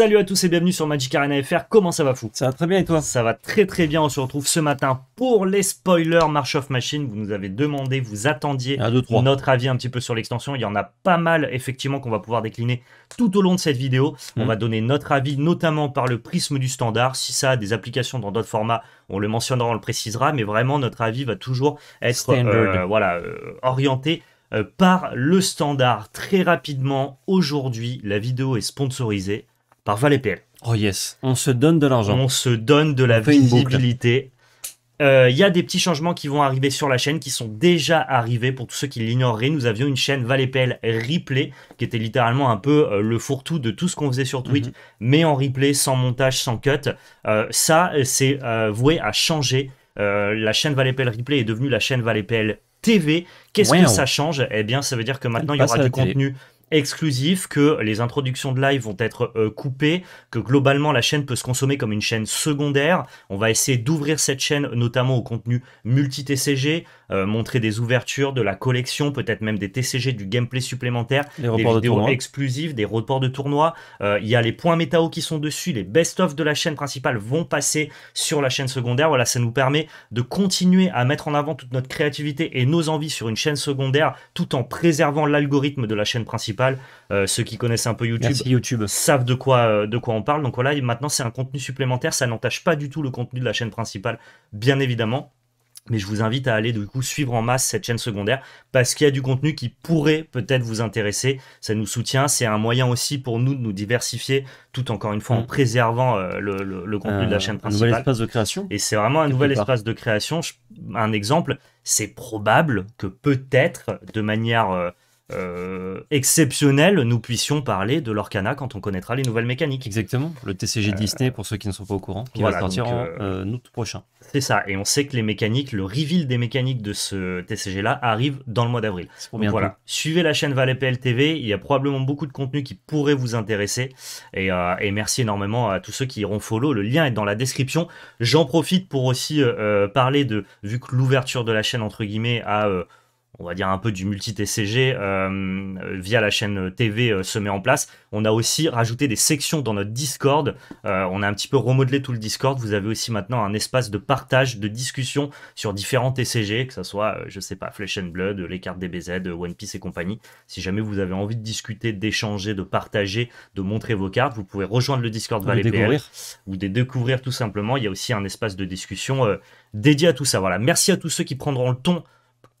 Salut à tous et bienvenue sur Magic Arena FR, comment ça va fou Ça va très bien et toi Ça va très très bien, on se retrouve ce matin pour les spoilers March of Machine. Vous nous avez demandé, vous attendiez notre avis un petit peu sur l'extension. Il y en a pas mal effectivement qu'on va pouvoir décliner tout au long de cette vidéo. On mmh. va donner notre avis notamment par le prisme du standard. Si ça a des applications dans d'autres formats, on le mentionnera, on le précisera, mais vraiment notre avis va toujours être euh, voilà, euh, orienté euh, par le standard. Très rapidement, aujourd'hui, la vidéo est sponsorisée par Oh yes, on se donne de l'argent. On se donne de la visibilité. Il euh, y a des petits changements qui vont arriver sur la chaîne, qui sont déjà arrivés. Pour tous ceux qui l'ignoreraient, nous avions une chaîne Valépel Replay, qui était littéralement un peu euh, le fourre-tout de tout ce qu'on faisait sur Twitch, mhm. mais en replay, sans montage, sans cut. Euh, ça, c'est voué à changer. la chaîne Valépel Replay est devenue la chaîne Valépel TV. Qu'est-ce que ça change Eh bien, ça veut dire que maintenant, il y aura du contenu exclusif, que les introductions de live vont être euh, coupées, que globalement la chaîne peut se consommer comme une chaîne secondaire. On va essayer d'ouvrir cette chaîne notamment au contenu multi-TCG, euh, montrer des ouvertures, de la collection, peut-être même des TCG, du gameplay supplémentaire, des vidéos exclusives, des reports de tournois. Euh, il y a les points métao qui sont dessus, les best-of de la chaîne principale vont passer sur la chaîne secondaire. Voilà, ça nous permet de continuer à mettre en avant toute notre créativité et nos envies sur une chaîne secondaire tout en préservant l'algorithme de la chaîne principale euh, ceux qui connaissent un peu YouTube, YouTube. savent de quoi, euh, de quoi on parle. Donc voilà, maintenant c'est un contenu supplémentaire, ça n'entache pas du tout le contenu de la chaîne principale, bien évidemment. Mais je vous invite à aller du coup suivre en masse cette chaîne secondaire parce qu'il y a du contenu qui pourrait peut-être vous intéresser. Ça nous soutient, c'est un moyen aussi pour nous de nous diversifier tout encore une fois en mm. préservant euh, le, contenu de la chaîne principale. Un nouvel espace de création. Et c'est vraiment un nouvel espace de création. un exemple, c'est probable que peut-être de manière euh, exceptionnel, nous puissions parler de l'Orcana quand on connaîtra les nouvelles mécaniques. Exactement, le TCG euh, Disney, pour ceux qui ne sont pas au courant, qui va sortir en euh, août prochain. C'est ça, et on sait que les mécaniques, le reveal des mécaniques de ce TCG-là arrive dans le mois d'avril. voilà, suivez la chaîne Valet TV, il y a probablement beaucoup de contenu qui pourrait vous intéresser, et, et, merci énormément à tous ceux qui iront follow, le lien est dans la description. J'en profite pour aussi parler de, vu que l'ouverture de la chaîne, entre guillemets, a on va dire un peu du multi-TCG euh, via la chaîne TV euh, se met en place. On a aussi rajouté des sections dans notre Discord. Euh, on a un petit peu remodelé tout le Discord. Vous avez aussi maintenant un espace de partage, de discussion sur différents TCG, que ce soit, je sais pas, Flesh and Blood, les cartes DBZ, One Piece et compagnie. Si jamais vous avez envie de discuter, d'échanger, de partager, de montrer vos cartes, vous pouvez rejoindre le Discord Valet découvrir. ou de découvrir tout simplement. Il y a aussi un espace de discussion dédié à tout ça. Voilà. Merci à tous ceux qui prendront le ton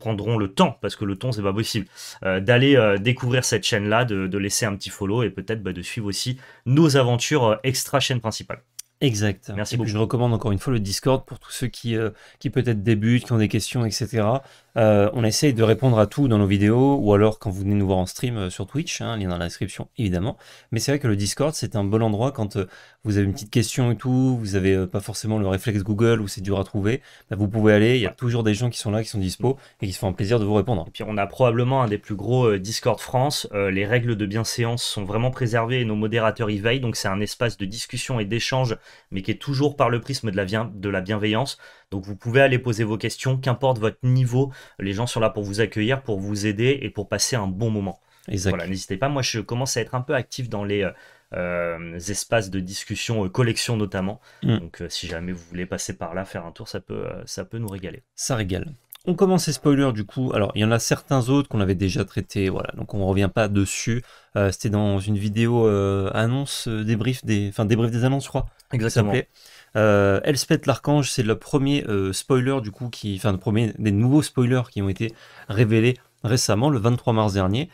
prendront le temps, parce que le temps c'est pas possible, euh, d'aller euh, découvrir cette chaîne-là, de, laisser un petit follow et peut-être bah, de suivre aussi nos aventures euh, extra chaîne principale. Exact. Merci beaucoup. je recommande encore une fois le Discord pour tous ceux qui, qui peut-être débutent, qui ont des questions, etc. Euh, on essaye de répondre à tout dans nos vidéos ou alors quand vous venez nous voir en stream euh, sur Twitch, hein, lien dans la description évidemment. Mais c'est vrai que le Discord c'est un bon endroit quand euh, vous avez une petite question et tout, vous n'avez pas forcément le réflexe Google ou c'est dur à trouver, bah, vous pouvez aller, il y a toujours des gens qui sont là, qui sont dispo et qui se font un plaisir de vous répondre. Et puis on a probablement un des plus gros Discord France, les règles de bienséance sont vraiment préservées et nos modérateurs y veillent, donc c'est un espace de discussion et d'échange mais qui est toujours par le prisme de la bienveillance. Donc vous pouvez aller poser vos questions, qu'importe votre niveau, les gens sont là pour vous accueillir, pour vous aider et pour passer un bon moment. Exact. Voilà, n'hésitez pas. Moi, je commence à être un peu actif dans les euh, euh, espaces de discussion, euh, collection notamment. Mm. Donc, si jamais vous voulez passer par là, faire un tour, ça peut, ça peut nous régaler. Ça régale. On commence les spoilers du coup. Alors, il y en a certains autres qu'on avait déjà traités, voilà, donc on revient pas dessus. C'était dans une vidéo annonce débrief des, enfin débrief des annonces, je crois. Exactement. Euh, Elspeth l'Archange, c'est le premier euh, spoiler du coup, qui, enfin le premier des nouveaux spoilers qui ont été révélés récemment, le 23 mars dernier.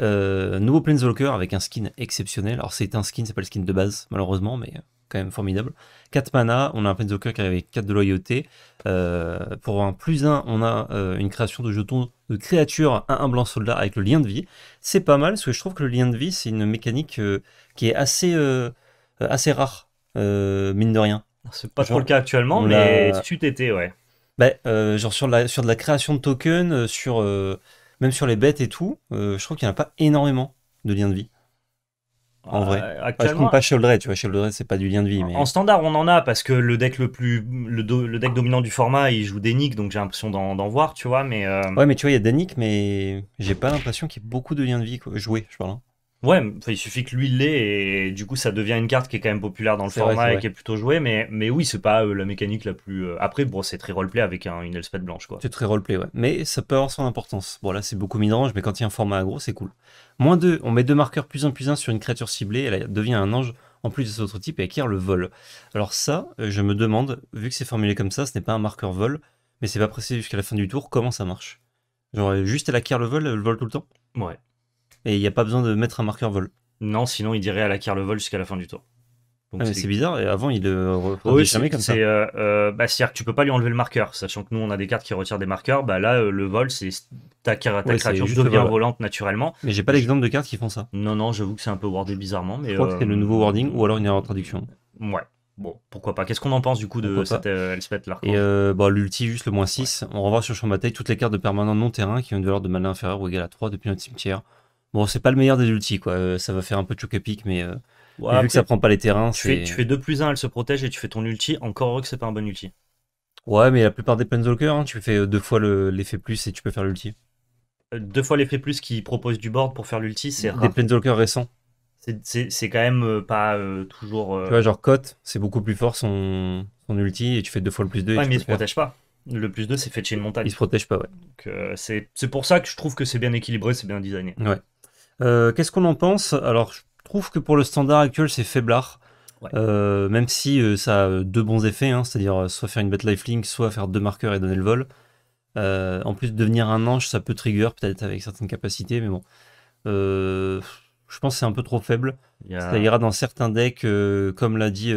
Euh, nouveau Planeswalker avec un skin exceptionnel. Alors c'est un skin, c'est pas le skin de base malheureusement, mais quand même formidable. 4 mana, on a un Planeswalker qui arrive avec 4 de loyauté. pour un plus 1, on a une création de jetons de créatures à un blanc soldat avec le lien de vie. C'est pas mal, parce que je trouve que le lien de vie, c'est une mécanique qui est assez, assez rare, mine de rien. C'est pas trop le cas actuellement, mais tu t'étais ouais. Bah, euh, genre sur, la, sur de la création de tokens, euh, sur, euh, même sur les bêtes et tout, je trouve qu'il n'y en a pas énormément de liens de vie. En vrai. compte pas tu vois, c'est pas du lien de vie. Mais... En standard, on en a parce que le deck le plus, le, deck dominant du format, il joue des donc j'ai l'impression d'en voir, tu vois, mais. Ouais, mais tu vois, il y a des mais j'ai pas l'impression qu'il y ait beaucoup de liens de vie joués, je parle. Hein. Ouais, il suffit que lui l'ait et du coup ça devient une carte qui est quand même populaire dans le format et qui est plutôt jouée. Mais, mais oui, c'est pas euh, la mécanique la plus. Euh, après, bon, c'est très roleplay avec un, une Elspeth blanche quoi. C'est très roleplay, ouais. Mais ça peut avoir son importance. Bon, là c'est beaucoup midrange, mais quand il y a un format aggro, c'est cool. Moins 2, on met deux marqueurs plus un plus un sur une créature ciblée, elle devient un ange en plus de son autre type et acquiert le vol. Alors ça, euh, je me demande, vu que c'est formulé comme ça, ce n'est pas un marqueur vol, mais c'est pas précisé jusqu'à la fin du tour, comment ça marche Genre juste elle acquiert le vol, le vol tout le temps Ouais. Et il n'y a pas besoin de mettre un marqueur vol. Non, sinon il dirait à la le vol jusqu'à la fin du tour. donc ah, c'est bizarre, et avant il le oh, jamais comme ça. Euh, euh, bah, c'est-à-dire que tu peux pas lui enlever le marqueur, sachant que nous on a des cartes qui retirent des marqueurs, bah là euh, le vol c'est ta, ta ouais, créature devient volante naturellement. Mais j'ai pas l'exemple de cartes qui font ça. Non, non, j'avoue que c'est un peu wordé bizarrement. Mais, Je crois que c'est le nouveau wording ou alors une erreur de traduction. Ouais, bon, pourquoi pas. Qu'est-ce qu'on en pense du coup de cette Elspeth là Et bah, l'ulti juste le moins 6, on revoit sur le champ de bataille toutes les cartes de permanent non terrain qui ont une valeur de mana inférieure ou égale à 3 depuis notre cimetière. Bon, c'est pas le meilleur des ultis, quoi. Euh, ça va faire un peu choc pic, mais, euh, mais vu que ça prend pas les terrains. Tu fais, 2 plus 1, elle se protège et tu fais ton ulti. Encore heureux que c'est pas un bon ulti. Ouais, mais la plupart des Planeswalkers, hein, tu fais euh, deux fois l'effet plus et tu peux faire l'ulti. Deux fois l'effet plus qui propose du board pour faire l'ulti, c'est rare. Des Planeswalkers récents. C'est quand même pas toujours. Tu vois, genre Cote, c'est beaucoup plus fort son, son, ulti et tu fais deux fois le plus 2. Ouais, mais il se protège pas. Le plus 2, c'est fait chez une montagne. Il se protège pas, ouais. C'est pour ça que je trouve que c'est bien équilibré, c'est bien designé. Ouais. Euh, qu'est-ce qu'on en pense Alors, je trouve que pour le standard actuel, c'est faiblard. Euh, même si euh, ça a deux bons effets, hein, c'est-à-dire soit faire une bête lifelink, soit faire deux marqueurs et donner le vol. en plus, devenir un ange, ça peut trigger, peut-être avec certaines capacités, mais bon. je pense que c'est un peu trop faible. Ça ira dans certains decks, comme l'a dit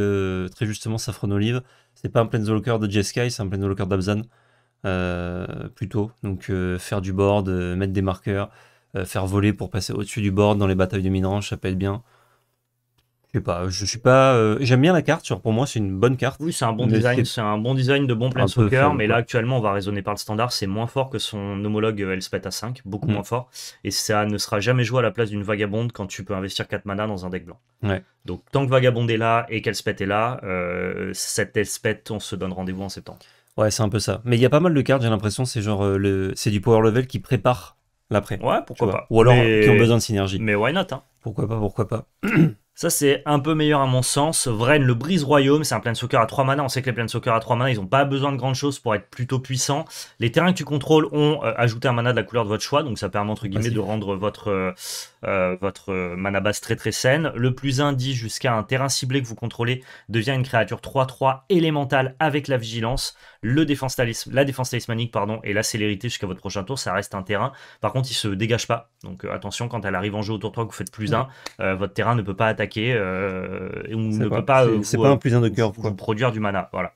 très justement safran Olive. C'est pas un Planeswalker de Jeskai, c'est un Planeswalker d'Abzan. plutôt. Donc, faire du board, mettre des marqueurs. Euh, faire voler pour passer au-dessus du board dans les batailles de midrange, ça peut être bien. Je sais pas, je suis pas. Euh, j'aime bien la carte, pour moi c'est une bonne carte. Oui, c'est un bon design, c'est un bon design de bon mais là actuellement on va raisonner par le standard, c'est moins fort que son homologue Elspeth à 5, beaucoup mm. moins fort, et ça ne sera jamais joué à la place d'une vagabonde quand tu peux investir 4 mana dans un deck blanc. Ouais. Donc tant que vagabonde est là et qu'Elspeth est là, euh, cette Elspeth, on se donne rendez-vous en septembre. Ouais, c'est un peu ça. Mais il y a pas mal de cartes, j'ai l'impression, c'est genre le, c'est du power level qui prépare l'après. Ouais, pourquoi pas. Ou alors qui ont besoin de synergie. Mais why not hein. Pourquoi pas, pourquoi pas. Ça, c'est un peu meilleur à mon sens. Vren, le Brise Royaume, c'est un plein de soccer à 3 mana. On sait que les plein de soccer à 3 mana, ils n'ont pas besoin de grande chose pour être plutôt puissants. Les terrains que tu contrôles ont euh, ajouté un mana de la couleur de votre choix, donc ça permet entre guillemets de rendre votre. Euh, euh, votre mana base très très saine. Le plus 1 dit jusqu'à un terrain ciblé que vous contrôlez devient une créature 3-3 élémentale avec la vigilance, le la défense talismanique pardon, et la célérité jusqu'à votre prochain tour. Ça reste un terrain. Par contre, il se dégage pas. Donc euh, attention, quand elle arrive en jeu autour tour 3 que vous faites plus 1, euh, votre terrain ne peut pas attaquer ou ne peut pas. pas plus de pour produire du mana. Voilà.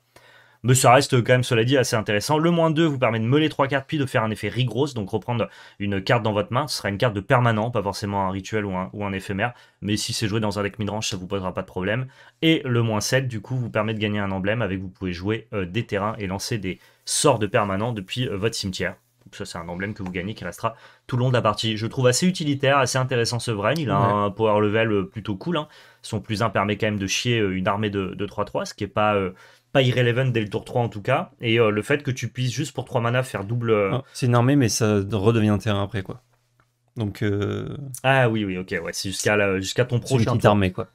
Mais ça reste quand même, cela dit, assez intéressant. Le moins 2 vous permet de meuler 3 cartes puis de faire un effet rigrosse donc reprendre une carte dans votre main. Ce sera une carte de permanent, pas forcément un rituel ou un, éphémère. Mais si c'est joué dans un deck midrange, ça vous posera pas de problème. Et le moins 7, du coup, vous permet de gagner un emblème avec vous pouvez jouer euh, des terrains et lancer des sorts de permanent depuis euh, votre cimetière. ça, c'est un emblème que vous gagnez qui restera tout le long de la partie. Je trouve assez utilitaire, assez intéressant ce Vrain. Il a un power level euh, plutôt cool. Hein. Son plus 1 permet quand même de chier une armée de 3-3, ce qui est pas pas irrelevant dès le tour 3 en tout cas. Et euh, le fait que tu puisses juste pour 3 mana faire double. Euh, ah, c'est une armée, mais ça redevient un terrain après, quoi. Donc, euh, Ah oui, oui, ok, ouais, c'est jusqu'à ton jusqu'à ton c'est une petite armée, quoi.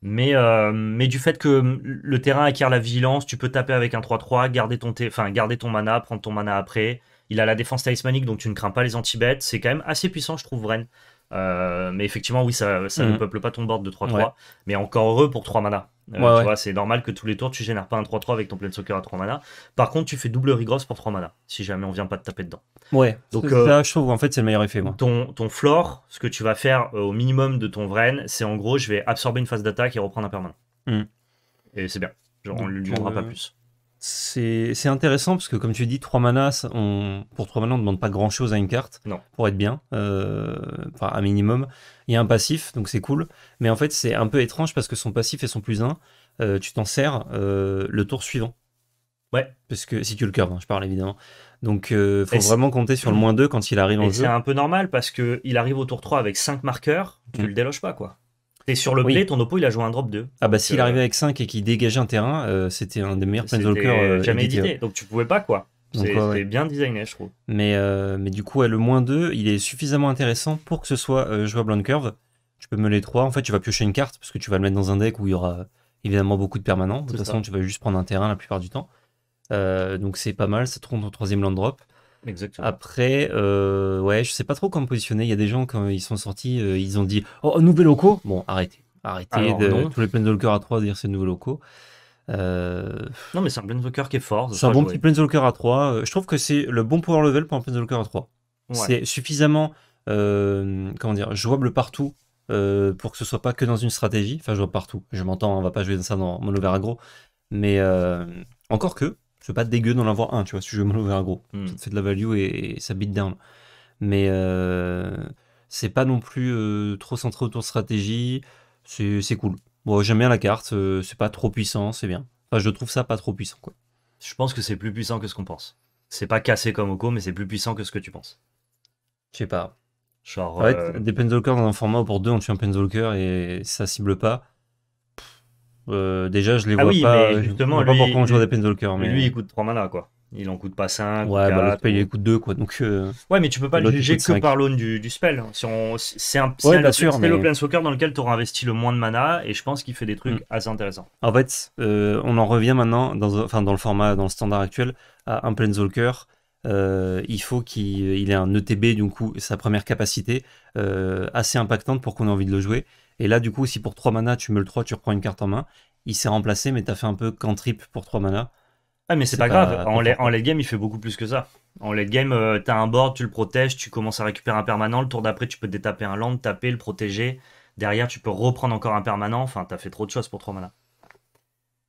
Mais, mais du fait que hum, le terrain acquiert la vigilance, tu peux taper avec un 3-3, garder ton, garder ton mana, prendre ton mana après. Il a la défense talismanique, donc tu ne crains pas les anti-bêtes. C'est quand même assez puissant, je trouve, Vren. mais effectivement, oui, ça, ça mm. ne peuple pas ton board de 3-3. Mais encore heureux pour 3 mana. Euh, tu vois, c'est normal que tous les tours, tu génères pas un 3-3 avec ton plein soccer à 3 mana. Par contre, tu fais double rigrosse pour 3 mana, si jamais on vient pas te taper dedans. Ouais, donc euh, je trouve en fait c'est le meilleur effet. Ton, ton floor, ce que tu vas faire euh, au minimum de ton Vren, c'est en gros, je vais absorber une phase d'attaque et reprendre un permanent. Hmm. Et c'est bien. Genre, on lui donnera pas plus c'est intéressant parce que comme tu dis, 3 manas, on, pour 3 manas, on ne demande pas grand chose à une carte non. pour être bien, euh, enfin un minimum. Il y a un passif, donc c'est cool, mais en fait c'est un peu étrange parce que son passif et son plus 1, euh, tu t'en sers euh, le tour suivant. Ouais. Parce que si tu le curves, hein, je parle évidemment. Donc il euh, faut vraiment compter sur le mm. moins 2 quand il arrive en jeu. C'est un peu normal parce qu'il arrive au tour 3 avec 5 marqueurs, tu mm. le déloges pas quoi. Et sur le oui. ton oppo il a joué un drop 2. Ah bah s'il arrivait euh, avec 5 et qu'il dégageait un terrain, euh, c'était un des meilleurs planeswalkers euh, jamais édité. Donc tu pouvais pas quoi. C'était bien designé, je trouve. Mais, mais du coup, le moins 2, il est suffisamment intéressant pour que ce soit jouable en curve. Tu peux me les 3. En fait, tu vas piocher une carte parce que tu vas le mettre dans un deck où il y aura évidemment beaucoup de permanents. De toute façon, tu vas juste prendre un terrain la plupart du temps. donc, c'est pas mal. Ça rend ton troisième land drop. Exactement. Après, euh, ouais, je sais pas trop comment positionner. Il y a des gens quand ils sont sortis, euh, ils ont dit oh nouvel locaux. Bon, arrêtez, arrêtez Tous de non. tous les à 3 dire c'est nouveaux locaux. Euh... Non, mais c'est un Planeswalker qui est fort. C'est un bon jouer. de Planeswalker à 3. Euh, je trouve que c'est le bon power level pour un Planeswalker à 3. C'est suffisamment euh, comment dire jouable partout pour que ce soit pas que dans une stratégie. Enfin, je vois partout. Je m'entends, on va pas jouer ça dans mon over aggro. Mais encore que, pas dégueu d'en avoir un, tu vois, si je veux m'en ouvrir un gros. Hmm. Ça fait de la value et, ça beat down. Mais euh, c'est pas non plus euh, trop centré autour stratégie, c'est cool. Bon, j'aime bien la carte, euh, c'est pas trop puissant, c'est bien. Enfin, je trouve ça pas trop puissant, quoi. Je pense que c'est plus puissant que ce qu'on pense. C'est pas cassé comme Oko, mais c'est plus puissant que ce que tu penses. Je sais pas. Genre. des dans un format pour deux, on tue un et ça cible pas. Euh, déjà, je les ah euh, vois pas. justement, je vois pas pourquoi on joue à des Planeswalkers. Mais... Lui, euh. il coûte 3 mana, quoi. Il en coûte pas 5. Ouais, 4, bah, spell, il coûte 2, quoi. Donc, Ouais, mais tu peux pas le juger que par l'aune du, spell. C'est un spell mais... au Planeswalker dans lequel tu auras investi le moins de mana, et je pense qu'il fait des trucs mm. assez intéressants. En fait, on en revient maintenant, dans, enfin, dans le format, dans le standard actuel, à un Planeswalker. Euh, il faut qu'il il ait un ETB, du coup, sa première capacité, assez impactante pour qu'on ait envie de le jouer. Et là, du coup, si pour 3 mana, tu me le 3, tu reprends une carte en main, il s'est remplacé, mais t'as fait un peu cantrip pour 3 mana. Ah, mais c'est pas, grave. En, late game, il fait beaucoup plus que ça. En late game, euh, t'as un board, tu le protèges, tu commences à récupérer un permanent. Le tour d'après, tu peux détaper un land, taper, le protéger. Derrière, tu peux reprendre encore un permanent. Enfin, t'as fait trop de choses pour 3 mana.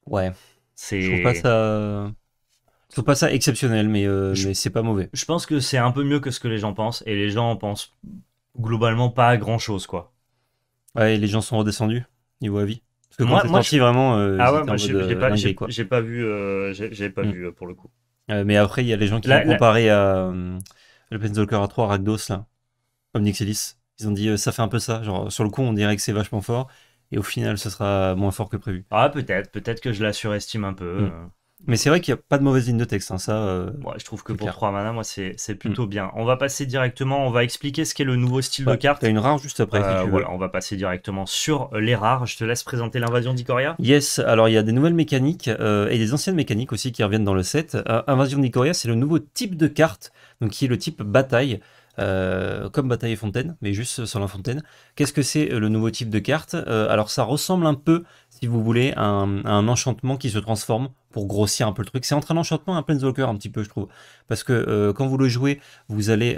Ouais. Je trouve pas ça. pas ça exceptionnel, euh, mais, c'est pas mauvais. Je pense que c'est un peu mieux que ce que les gens pensent, et les gens en pensent globalement pas grand chose, quoi. Ouais, les gens sont redescendus niveau avis. Parce que moi, moi, vraiment. Euh, ah ouais, euh, j'ai pas, vu, euh, j'ai pas mm. vu pour le coup. mais après, il y a les gens qui ont comparé à le Planeswalker à 3 Rakdos là, comme Ils ont dit ça fait un peu ça. Genre sur le coup, on dirait que c'est vachement fort, et au final, ce sera moins fort que prévu. Ah peut-être, peut-être que je la surestime un peu. Mm. Mais c'est vrai qu'il n'y a pas de mauvaise ligne de texte, hein, ça. Euh, je trouve que pour trois 3 mana, moi, c'est mm. plutôt bien. On va passer directement, on va expliquer ce qu'est le nouveau style de carte. T'as une rare juste après. Euh, voilà, on va passer directement sur les rares. Je te laisse présenter l'invasion d'Icoria. Yes, alors il y a des nouvelles mécaniques euh, et des anciennes mécaniques aussi qui reviennent dans le set. invasion d'Icoria, c'est le nouveau type de carte, donc qui est le type bataille. Euh, comme Bataille et Fontaine, mais juste sur la fontaine. Qu'est-ce que c'est euh, le nouveau type de carte euh, Alors ça ressemble un peu, si vous voulez, à un, enchantement qui se transforme pour grossir un peu le truc. C'est entre un enchantement et un Planeswalker un petit peu, je trouve. Parce que quand vous le jouez, vous allez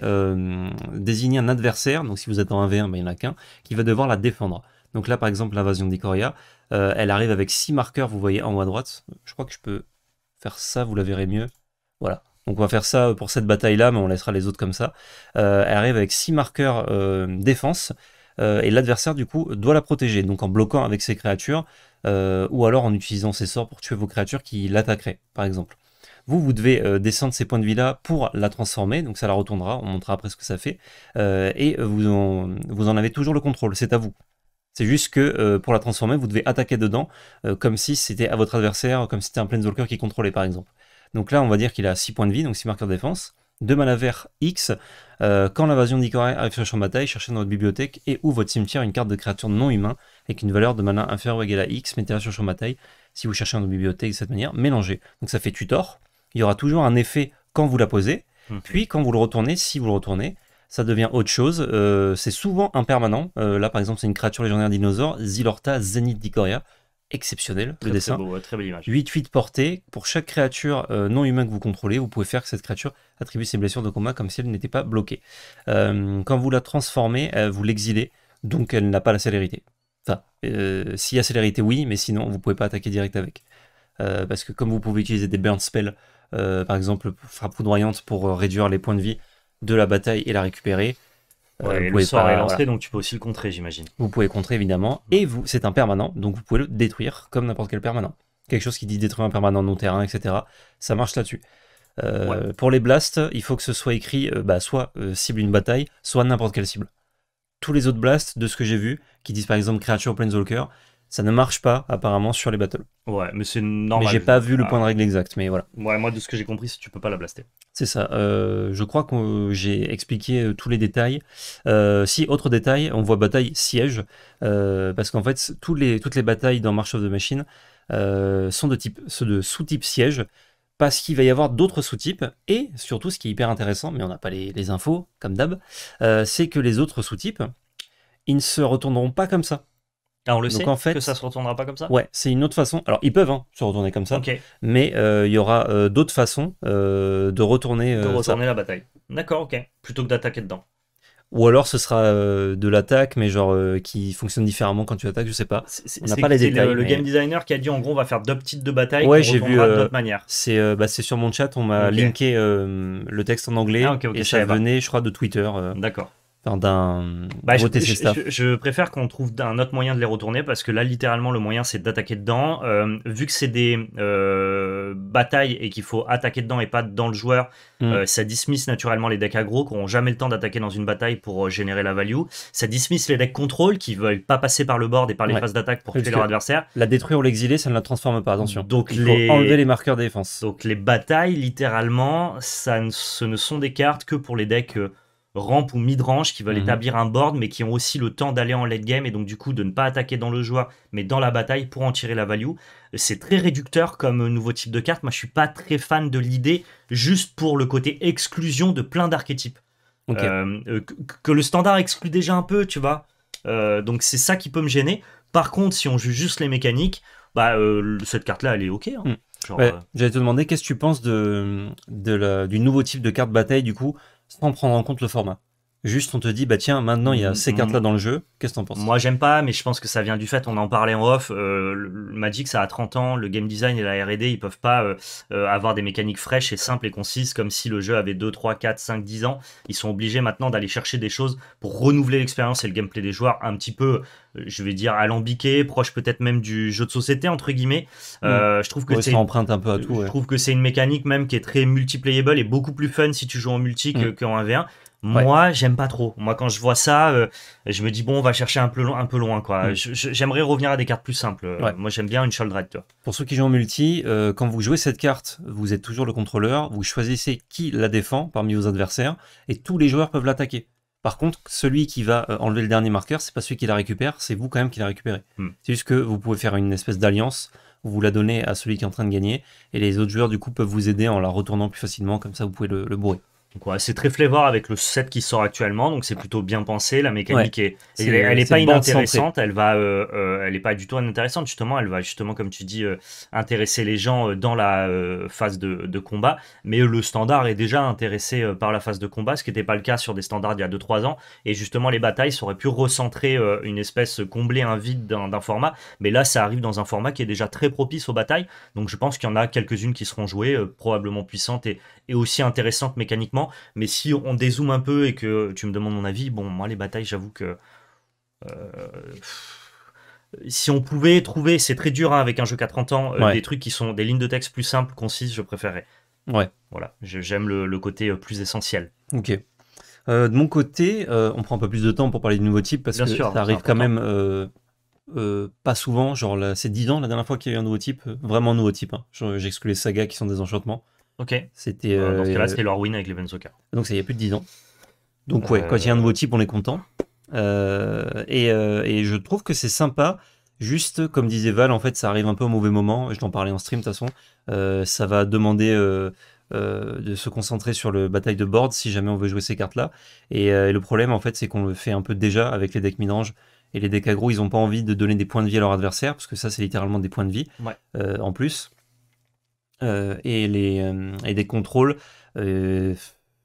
désigner un adversaire, donc si vous êtes en 1v1, ben, il n'y en a qu'un, qui va devoir la défendre. Donc là, par exemple, l'invasion d'Icoria, elle arrive avec 6 marqueurs, vous voyez en haut à droite. Je crois que je peux faire ça, vous la verrez mieux. Voilà. Donc on va faire ça euh, pour cette bataille-là, mais on laissera les autres comme ça. Euh, elle arrive avec 6 marqueurs euh, défense, et l'adversaire du coup doit la protéger, donc en bloquant avec ses créatures, ou alors en utilisant ses sorts pour tuer vos créatures qui l'attaqueraient, par exemple. Vous, vous devez descendre ces points de vie là pour la transformer, donc ça la retournera, on montrera après ce que ça fait, et vous en, vous en avez toujours le contrôle, c'est à vous. C'est juste que pour la transformer, vous devez attaquer dedans, comme si c'était à votre adversaire, comme si c'était un Planeswalker qui contrôlait par exemple. Donc là, on va dire qu'il a 6 points de vie, donc 6 marqueurs de défense. 2 mana vert X. Euh, quand l'invasion d'Icoria arrive sur le champ de bataille, cherchez dans votre bibliothèque et ou votre cimetière une carte de créature non humain avec une valeur de mana inférieure ou égale à X, mettez-la sur le champ de bataille. Si vous cherchez dans votre bibliothèque de cette manière, mélangez. Donc ça fait tutor. Il y aura toujours un effet quand vous la posez, mhm. puis quand vous le retournez, si vous le retournez, ça devient autre chose. Euh, c'est souvent impermanent. Euh, là, par exemple, c'est une créature légendaire dinosaure, Zilorta Zenith Dicoria exceptionnel, le dessin. belle image. 8 8 portées. Pour chaque créature euh, non humaine que vous contrôlez, vous pouvez faire que cette créature attribue ses blessures de combat comme si elle n'était pas bloquée. Euh, quand vous la transformez, euh, vous l'exilez, donc elle n'a pas la célérité. Enfin, s'il y a célérité, oui, mais sinon, vous ne pouvez pas attaquer direct avec. parce que comme vous pouvez utiliser des burn spells, par exemple, frappe poudroyante pour réduire les points de vie de la bataille et la récupérer, euh, le sort est lancé, donc tu peux aussi le contrer, j'imagine. Vous pouvez contrer, évidemment. Et vous, c'est un permanent, donc vous pouvez le détruire comme n'importe quel permanent. Quelque chose qui dit détruire un permanent non terrain, etc. Ça marche là-dessus. Euh, pour les blasts, il faut que ce soit écrit euh, bah, soit cible une bataille, soit n'importe quelle cible. Tous les autres blasts, de ce que j'ai vu, qui disent par exemple créature Planeswalker, ça ne marche pas apparemment sur les battles. Ouais, mais c'est normal. Mais j'ai pas vu le ah. point de règle exact, mais voilà. Ouais, moi de ce que j'ai compris, c'est tu peux pas la blaster. C'est ça. Euh, je crois que euh, j'ai expliqué euh, tous les détails. si, autre détail, on voit bataille siège, parce qu'en fait, tous les, toutes les batailles dans March of the Machine sont de type, ceux de sous-type siège, parce qu'il va y avoir d'autres sous-types, et surtout, ce qui est hyper intéressant, mais on n'a pas les, les, infos, comme d'hab, c'est que les autres sous-types, ils ne se retourneront pas comme ça. Ah, on le sait fait, que ça se retournera pas comme ça Ouais, c'est une autre façon. Alors, ils peuvent hein, se retourner comme ça, mais euh, il y aura euh, d'autres façons euh, de retourner, de retourner la bataille. D'accord, ok. Plutôt que d'attaquer dedans. Ou alors ce sera de l'attaque, mais genre qui fonctionne différemment quand tu attaques, je sais pas. On n'a pas les détails. Le, game designer qui a dit en gros on va faire deux petites de batailles. Ouais, j'ai vu. manière. C'est bah, sur mon chat, on m'a linké le texte en anglais ah, et ça venait, je crois, de Twitter. D'accord d'un. Bah, je, préfère qu'on trouve un autre moyen de les retourner parce que là, littéralement, le moyen c'est d'attaquer dedans. Euh, vu que c'est des euh, batailles et qu'il faut attaquer dedans et pas dans le joueur, mm. euh, ça dismisse naturellement les decks aggro qui n'ont jamais le temps d'attaquer dans une bataille pour générer la value. Ça dismiss les decks contrôle qui veulent pas passer par le board et par les phases d'attaque pour tuer leur adversaire. La détruire ou l'exiler, ça ne la transforme pas, attention. Donc, Il enlever les marqueurs défense. Donc les batailles, littéralement, ça ce ne sont des cartes que pour les decks ramp ou mid-range qui veulent mhm. établir un board mais qui ont aussi le temps d'aller en late game et donc du coup de ne pas attaquer dans le joueur mais dans la bataille pour en tirer la value. C'est très réducteur comme nouveau type de carte. Moi je suis pas très fan de l'idée juste pour le côté exclusion de plein d'archétypes. Euh, euh, que, le standard exclut déjà un peu, tu vois. Euh, donc c'est ça qui peut me gêner. Par contre, si on joue juste les mécaniques, bah cette carte-là, elle est ok. Hein. Mm. J'allais te demander, qu'est-ce que tu penses de, du nouveau type de carte bataille du coup sans prendre en compte le format. Juste, on te dit, bah tiens, maintenant il y a mm, ces mm. cartes-là dans le jeu, qu'est-ce que t'en penses Moi j'aime pas, mais je pense que ça vient du fait, on en parlait en off, euh, Magic ça a 30 ans, le game design et la RD ils peuvent pas euh, euh, avoir des mécaniques fraîches et simples et concises comme si le jeu avait 2, 3, 4, 5, 10 ans. Ils sont obligés maintenant d'aller chercher des choses pour renouveler l'expérience et le gameplay des joueurs un petit peu, je vais dire, alambiqué, proche peut-être même du jeu de société entre guillemets. Mm. Je trouve que c'est. un peu à tout. Je trouve que c'est une mécanique même qui est très multiplayable et beaucoup plus fun si tu joues en multi que qu'en 1v1. Moi, j'aime pas trop. Moi, quand je vois ça, euh, je me dis bon, on va chercher un peu, un peu loin, quoi. Mm. J'aimerais revenir à des cartes plus simples. Euh, moi, j'aime bien une shoulder Pour ceux qui jouent en multi, euh, quand vous jouez cette carte, vous êtes toujours le contrôleur. Vous choisissez qui la défend parmi vos adversaires, et tous les joueurs peuvent l'attaquer. Par contre, celui qui va enlever le dernier marqueur, c'est pas celui qui la récupère, c'est vous quand même qui la récupérez. Mm. C'est juste que vous pouvez faire une espèce d'alliance vous la donnez à celui qui est en train de gagner, et les autres joueurs du coup peuvent vous aider en la retournant plus facilement, comme ça vous pouvez le, le bourrer c'est très flavor avec le set qui sort actuellement, donc c'est plutôt bien pensé. La mécanique est, elle n'est pas inintéressante, elle va, euh, euh, elle est pas du tout inintéressante justement. Elle va justement, comme tu dis, euh, intéresser les gens dans la phase de, combat. Mais le standard est déjà intéressé par la phase de combat, ce qui n'était pas le cas sur des standards il y a 2-3 ans. Et justement, les batailles seraient pu recentrer une espèce, combler un vide d'un format. Mais là, ça arrive dans un format qui est déjà très propice aux batailles. Donc je pense qu'il y en a quelques-unes qui seront jouées, probablement puissantes et aussi intéressantes mécaniquement mais si on dézoome un peu et que tu me demandes mon avis, bon, moi, les batailles, j'avoue que. Euh, si on pouvait trouver, c'est très dur hein, avec un jeu qui a 30 ans, euh, des trucs qui sont des lignes de texte plus simples, concises, je préférerais Ouais. Voilà, j'aime le, côté euh, plus essentiel. Ok. de mon côté, on prend un peu plus de temps pour parler du nouveau type parce que ça arrive quand même pas souvent. Genre, c'est 10 ans la dernière fois qu'il y a eu un nouveau type, vraiment un nouveau type. Hein. J'exclus les sagas qui sont des enchantements. Ok. C'était. là euh, c'était leur win avec Ben Soccer. Donc ça y a plus de 10 ans. Donc ouais, quand il y a un euh, nouveau type, on est content. Euh, et, je trouve que c'est sympa. Juste, comme disait Val, en fait, ça arrive un peu au mauvais moment. Je t'en parlais en stream, de toute façon. ça va demander de se concentrer sur le bataille de board si jamais on veut jouer ces cartes-là. Et, le problème, en fait, c'est qu'on le fait un peu déjà avec les decks midrange et les decks aggro. Ils n'ont pas envie de donner des points de vie à leur adversaire parce que ça, c'est littéralement des points de vie en plus. Euh, et, les, euh, et des contrôles. Euh,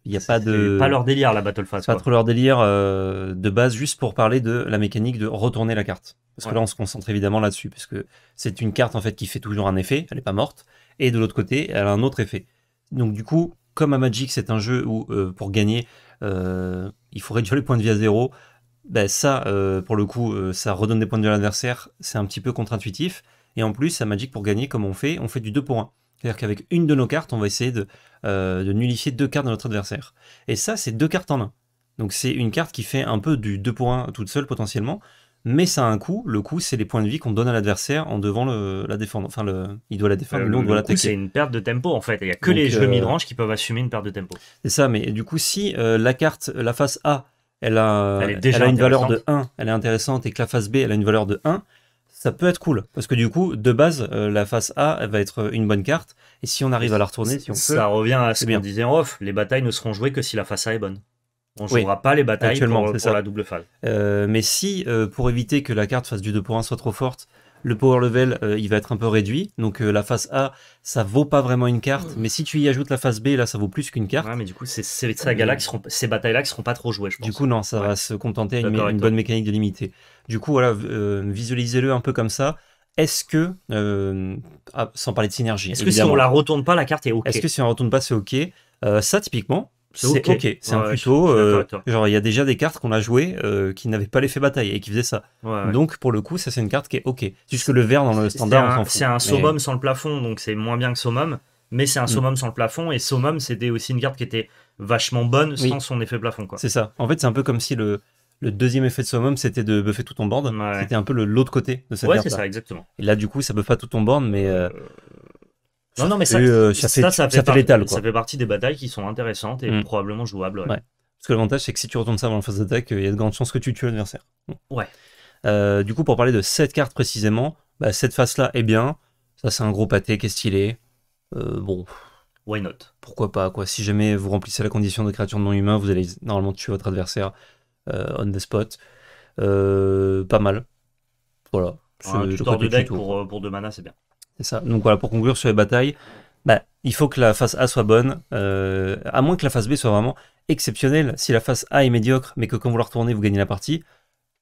il n'y a pas de. Pas leur délire la Battle Phase. Pas trop leur délire de base, juste pour parler de la mécanique de retourner la carte. Parce que là, on se concentre évidemment là-dessus, parce que c'est une carte en fait qui fait toujours un effet, elle n'est pas morte, et de l'autre côté, elle a un autre effet. Donc du coup, comme à Magic, c'est un jeu où pour gagner, il faut réduire les points de vie à zéro. Ben, ça, pour le coup, ça redonne des points de vie à l'adversaire. C'est un petit peu contre-intuitif. Et en plus, à Magic, pour gagner, comme on fait, on fait du 2 pour 1. C'est-à-dire qu'avec une de nos cartes, on va essayer de, euh, de nullifier deux cartes de notre adversaire. Et ça, c'est deux cartes en un. Donc c'est une carte qui fait un peu du 2 pour 1 toute seule potentiellement, mais ça a un coût. Le coût, c'est les points de vie qu'on donne à l'adversaire en devant le, la défendre. Enfin, le, il doit la défendre, euh, on doit C'est une perte de tempo en fait. Il n'y a que les jeux euh, midrange qui peuvent assumer une perte de tempo. C'est ça, mais du coup, si euh, la carte, la face A, elle a, elle a une valeur de 1, elle est intéressante, et que la face B, elle a une valeur de 1, ça peut être cool. Parce que du coup, de base, euh, la face A va être euh, une bonne carte. Et si on arrive à la retourner, si on Ça revient à ce qu'on disait en off. Les batailles ne seront jouées que si la face A est bonne. On ne jouera pas les batailles pour, ça. la double phase. Euh, mais si, pour éviter que la carte fasse du 2 pour 1 soit trop forte, le power level euh, il va être un peu réduit. Donc euh, la phase A, ça vaut pas vraiment une carte, mm. mais si tu y ajoutes la phase B, là ça vaut plus qu'une carte. mais du coup, ces, seront, batailles seront pas trop jouées, Du coup, non, ça va se contenter d'une une, bonne mécanique de limiter. Du coup, voilà, euh, visualisez-le un peu comme ça. Est-ce que, ah, sans parler de synergie, est-ce que si on la retourne pas, la carte est OK Est-ce que si on la retourne pas, c'est OK ça, typiquement, c'est ok. C'est un plutôt euh, genre, il y a déjà des cartes qu'on a jouées euh, qui n'avaient pas l'effet bataille et qui faisaient ça. donc, pour le coup, ça, c'est une carte qui est ok. puisque le vert dans le standard, C'est un, un, sans le plafond, donc c'est moins bien que summum. Mais c'est un mm. summum sans le plafond. Et summum, c'était aussi une carte qui était vachement bonne sans son effet plafond. C'est ça. En fait, c'est un peu comme si le, deuxième effet de summum, c'était de buffer tout ton board. C'était un peu l'autre côté de cette carte. Ouais, c'est ça, exactement. Et là, du coup, ça buffe pas tout ton board, mais euh, non, non, mais euh, ça, ça, fait partie, létal, ça fait partie des batailles qui sont intéressantes et mm. probablement jouables. Parce que l'avantage, c'est que si tu retournes ça dans la phase d'attaque, euh, il y a de grandes chances que tu tues l'adversaire. Ouais. Euh, du coup, pour parler de cette carte précisément, bah, cette face-là est bien. Ça, c'est un gros pâté qui est stylé. Euh, bon. Why not Pourquoi pas, quoi. Si jamais vous remplissez la condition de créature non humain, vous allez normalement tuer votre adversaire on the spot. pas mal. Voilà. Un tutor de deck pour, pour deux mana c'est bien. Donc voilà, pour conclure sur les batailles, bah, il faut que la phase A soit bonne, euh, à moins que la phase B soit vraiment exceptionnelle. Si la phase A est médiocre, mais que quand vous la retournez, vous gagnez la partie,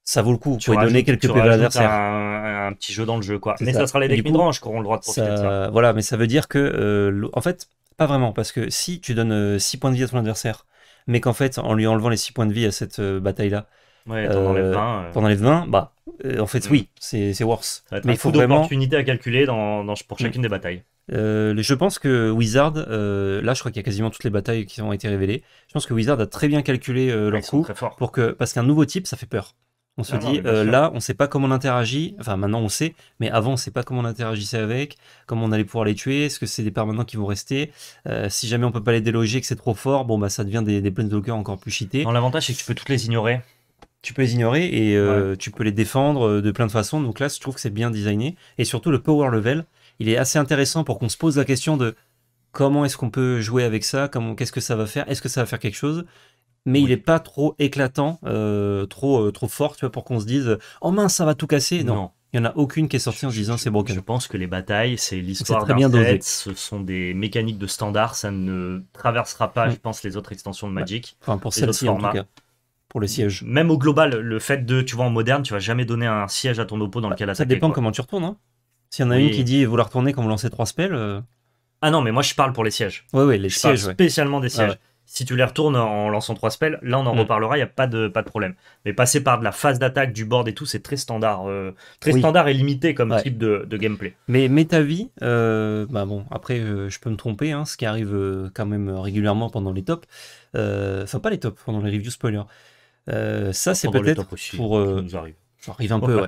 ça vaut le coup. vous pouvez donner quelques PV à l'adversaire. Un, un, petit jeu dans le jeu, quoi. Mais ça. sera les de range qui auront le droit de profiter de ça. Voilà, mais ça veut dire que, euh, en fait, pas vraiment, parce que si tu donnes 6 euh, points de vie à ton adversaire, mais qu'en fait, en lui enlevant les 6 points de vie à cette bataille-là, Ouais, les les 20. 20, bah, euh, en fait, mm. oui, c'est worse. Mais il faut vraiment. une idée à calculer dans, pour mm. chacune des batailles. Euh, je pense que Wizard, euh, là je crois qu'il y a quasiment toutes les batailles qui ont été révélées. Je pense que Wizard a très bien calculé leur coup pour que parce qu'un nouveau type ça fait peur. On se ah dit là on ne sait pas comment on interagit. Enfin maintenant on sait, mais avant on ne sait pas comment on interagissait avec, comment on allait pouvoir les tuer, est-ce que c'est des permanents qui vont rester. si jamais on ne peut pas les déloger, que c'est trop fort, bon bah ça devient des, des docker encore plus cheatés. L'avantage c'est que tu peux toutes les ignorer tu peux les ignorer et euh, tu peux les défendre euh, de plein de façons. Donc là, je trouve que c'est bien designé. Et surtout, le power level, il est assez intéressant pour qu'on se pose la question de comment est-ce qu'on peut jouer avec ça, comment, qu'est-ce que ça va faire, est-ce que ça va faire quelque chose. Mais il n'est pas trop éclatant, euh, trop, trop fort, tu pour qu'on se dise oh mince, ça va tout casser. Non. Il n'y en a aucune qui est sortie en disant c'est broken. Je pense que les batailles, c'est l'histoire d'un set, ce sont des mécaniques de standard, ça ne traversera pas, je pense, les autres extensions de Magic. Enfin, pour celle-ci, en pour le siège. Même au global, le fait de, tu vois, en moderne, tu vas jamais donner un siège à ton oppo dans lequel bah, Ça dépend comment tu retournes. Hein. S'il y en a une qui dit vouloir retournez quand vous lancez trois spells. Euh. Ah non, mais moi je parle pour les sièges. Oui, oui, les sièges. spécialement des sièges. Si tu les retournes en lançant trois spells, là on en hmm. reparlera, il n'y a pas de, pas de problème. Mais passer par de la phase d'attaque du board et tout, c'est très standard. Euh, très standard et limité comme type de, gameplay. Mais mais ta vie euh, bah bon, après je peux me tromper, hein, ce qui arrive quand même régulièrement pendant les tops. Enfin, pas les tops, pendant les reviews spoilers. Euh, ça, c'est peut-être pour. Euh, arrive. un peu, ouais.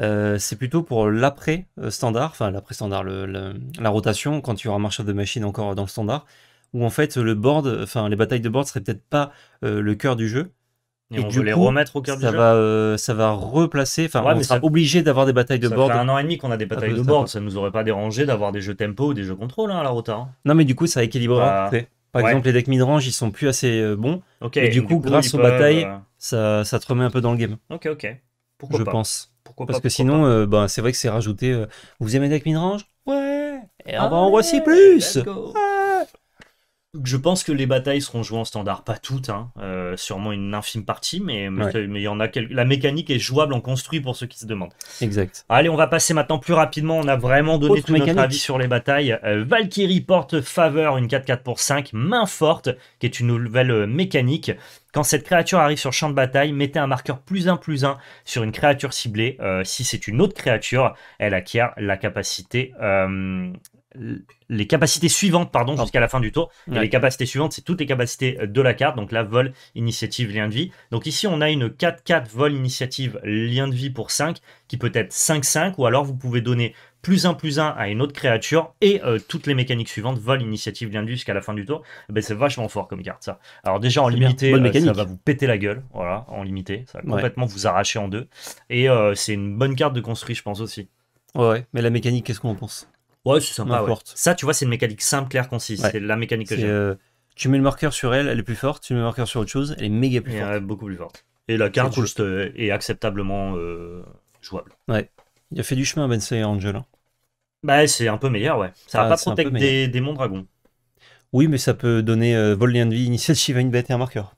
Euh, c'est plutôt pour l'après standard, enfin l'après standard, la rotation, quand tu y aura de Machine encore dans le standard, où en fait le board, enfin les batailles de board seraient peut-être pas le cœur du jeu. Et, on les remettre au cœur ça du va, jeu. ça va replacer, enfin on sera obligé d'avoir des batailles de bord board. Ça fait un an et demi qu'on a des batailles ah, de board, ça nous aurait pas dérangé d'avoir des jeux tempo ou des jeux contrôle à hein, la rota. Hein. Non mais du coup ça équilibrera. Bah, par exemple, les decks midrange, ils sont plus assez euh, bons. et du coup, grâce aux batailles, euh, ça, te remet un peu dans le game. Ok, ok. Pourquoi je pense. Pourquoi Parce que sinon, ben, c'est vrai que c'est rajouté. vous aimez les decks midrange Ouais Et eh ah bah, on va en voici plus je pense que les batailles seront jouées en standard, pas toutes, hein. Euh, sûrement une infime partie, mais mais il y en a La mécanique est jouable en construit pour ceux qui se demandent. Exact. Allez, on va passer maintenant plus rapidement. On a vraiment donné tout notre avis sur les batailles. Euh, Valkyrie porte faveur une 4-4 pour 5, main forte, qui est une nouvelle euh, mécanique. Quand cette créature arrive sur champ de bataille, mettez un marqueur plus 1 plus 1 sur une créature ciblée. si c'est une autre créature, elle acquiert la capacité les capacités suivantes, pardon, jusqu'à la fin du tour. les capacités suivantes, c'est toutes les capacités euh, de la carte. Donc la vol, initiative, lien de vie. Donc ici, on a une 4-4 vol, initiative, lien de vie pour 5, qui peut être 5-5, ou alors vous pouvez donner plus 1 plus 1 à une autre créature et euh, toutes les mécaniques suivantes, vol, initiative, lien de vie jusqu'à la fin du tour. Eh ben, c'est vachement fort comme carte, ça. Alors déjà, en limité, euh, ça va vous péter la gueule. Voilà, en limité, ça va complètement vous arracher en deux. Et c'est une bonne carte de construit, je pense aussi. Ouais, mais la mécanique, qu'est-ce qu'on en pense Ouais, c'est sympa. Ça, tu vois, c'est une mécanique simple, claire, concise. C'est la mécanique que j'aime. Euh, tu mets le marqueur sur elle, elle est plus forte. Tu mets le marqueur sur autre chose, elle est méga plus forte. beaucoup plus forte. Et la carte est juste euh, est acceptablement euh, jouable. Ouais. Il a fait du chemin, Ben et Angel. Hein. Bah, c'est un peu meilleur, ouais. Ça va ah, pas protéger des, démons dragons Oui, mais ça peut donner vol lien de vie, initiative à une bête et un marqueur.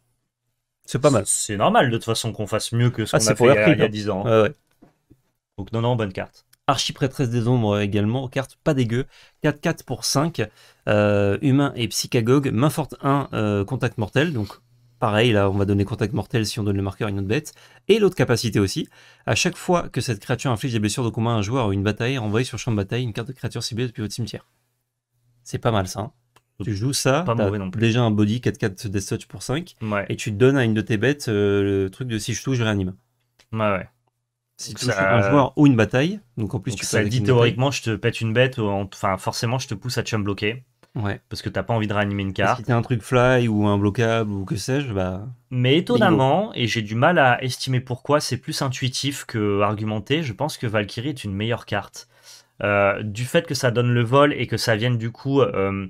C'est pas mal. C'est normal de toute façon qu'on fasse mieux que ce ah, qu'on a fait il y a, 10 hein. ans. Hein. ouais. Donc non, non, bonne carte. Archiprêtresse des ombres également, carte pas dégueu, 4-4 pour 5, euh, humain et psychagogue, main forte 1, euh, contact mortel, donc pareil là on va donner contact mortel si on donne le marqueur à une autre bête, et l'autre capacité aussi, à chaque fois que cette créature inflige des blessures de combat à un joueur ou une bataille, renvoie sur champ de bataille une carte de créature ciblée depuis votre cimetière. C'est pas mal ça. Hein. tu joues ça, déjà un body 4-4 Death Touch pour 5, et tu donnes à une de tes bêtes euh, le truc de si je touche, je réanime. Ouais, ouais si tu un joueur ou une bataille. Donc en plus, tu ça dit théoriquement, je te pète une bête, enfin forcément, je te pousse à te bloquer. Ouais. Parce que t'as pas envie de réanimer une carte. Si t'es un truc fly ou un blocable ou que sais-je, bah. Mais étonnamment, et j'ai du mal à estimer pourquoi, c'est plus intuitif que argumenté. Je pense que Valkyrie est une meilleure carte. Euh, du fait que ça donne le vol et que ça vienne du coup euh,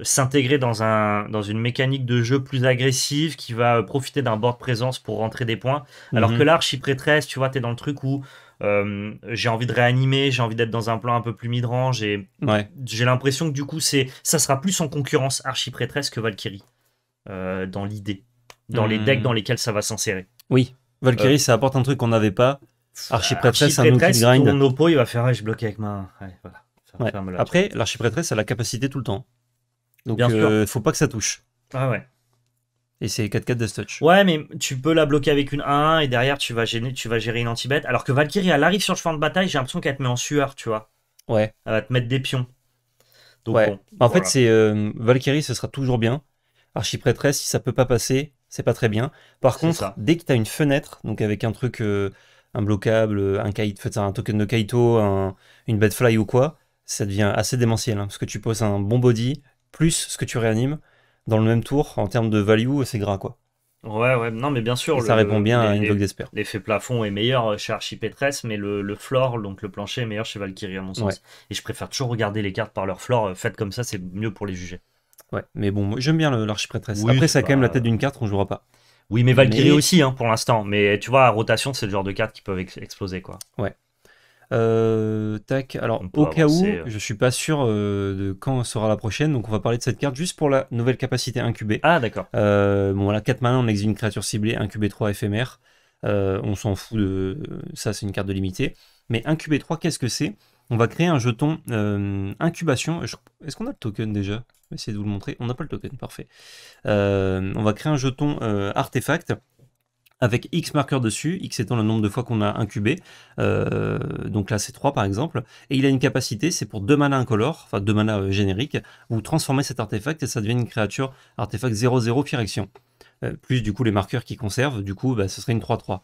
s'intégrer dans, un, dans une mécanique de jeu plus agressive qui va euh, profiter d'un bord de présence pour rentrer des points. Alors mhm. que l'archiprêtresse, tu vois, t'es dans le truc où euh, j'ai envie de réanimer, j'ai envie d'être dans un plan un peu plus midrange et j'ai l'impression que du coup, c'est ça sera plus en concurrence archiprêtresse que Valkyrie euh, dans l'idée, dans les mhm. decks dans lesquels ça va s'insérer. Oui, Valkyrie, ça apporte un truc qu'on n'avait pas. Archiprêtresse, un outil grind. nos pots il va faire, je bloque avec ma. Ouais, voilà. Après, l'archiprêtresse a la capacité tout le temps donc, il euh, faut pas que ça touche. Ah ouais. Et c'est 4-4 de touch. Ouais, mais tu peux la bloquer avec une 1-1 et derrière tu vas, gêner, tu vas gérer une anti-bête. Alors que Valkyrie, elle arrive sur le champ de bataille, j'ai l'impression qu'elle te met en sueur, tu vois. Ouais. Elle va te mettre des pions. Donc, ouais. en fait, c'est euh, Valkyrie, ce sera toujours bien. Archiprêtresse, si ça peut pas passer, c'est pas très bien. Par contre, dès que tu as une fenêtre, donc avec un truc, euh, un blocable, un, kaito, un token de Kaito, une bête fly ou quoi, ça devient assez démentiel. Hein, parce que tu poses un bon body, plus ce que tu réanimes dans le même tour en termes de value, c'est gras quoi. Ouais, ouais, non, mais bien sûr. ça répond bien à L'effet plafond est meilleur chez Archipétresse, mais le, floor, donc le plancher, est meilleur chez Valkyrie, à mon sens. Et je préfère toujours regarder les cartes par leur floor. Euh, faites comme ça, c'est mieux pour les juger. Ouais, mais bon, j'aime bien l'Archipétresse. Après, ça a quand même la tête d'une carte, on jouera pas. Oui, mais Valkyrie aussi, hein, pour l'instant. Mais tu vois, à rotation, c'est le genre de cartes qui peuvent exploser, quoi. Ouais. Euh, tac, alors au cas où, euh. je suis pas sûr euh, de quand sera la prochaine, donc on va parler de cette carte juste pour la nouvelle capacité incubée. Ah d'accord. bon voilà, 4 mana, on exige une créature ciblée, incubée 3 éphémère. on s'en fout de ça, c'est une carte de limité. Mais incubée 3, qu'est-ce que c'est On va créer un jeton incubation. Est-ce qu'on a le token déjà Je vais essayer de vous le montrer. On n'a pas le token, parfait. on va créer un jeton artefact avec X marqueurs dessus, X étant le nombre de fois qu'on a incubé, euh, donc là c'est 3 par exemple, et il a une capacité, c'est pour 2 manas incolores, enfin 2 mana euh, génériques, vous transformez cet artefact et ça devient une créature artefact 0-0 euh, plus du coup les marqueurs qui conservent, du coup bah, ce serait une 3-3.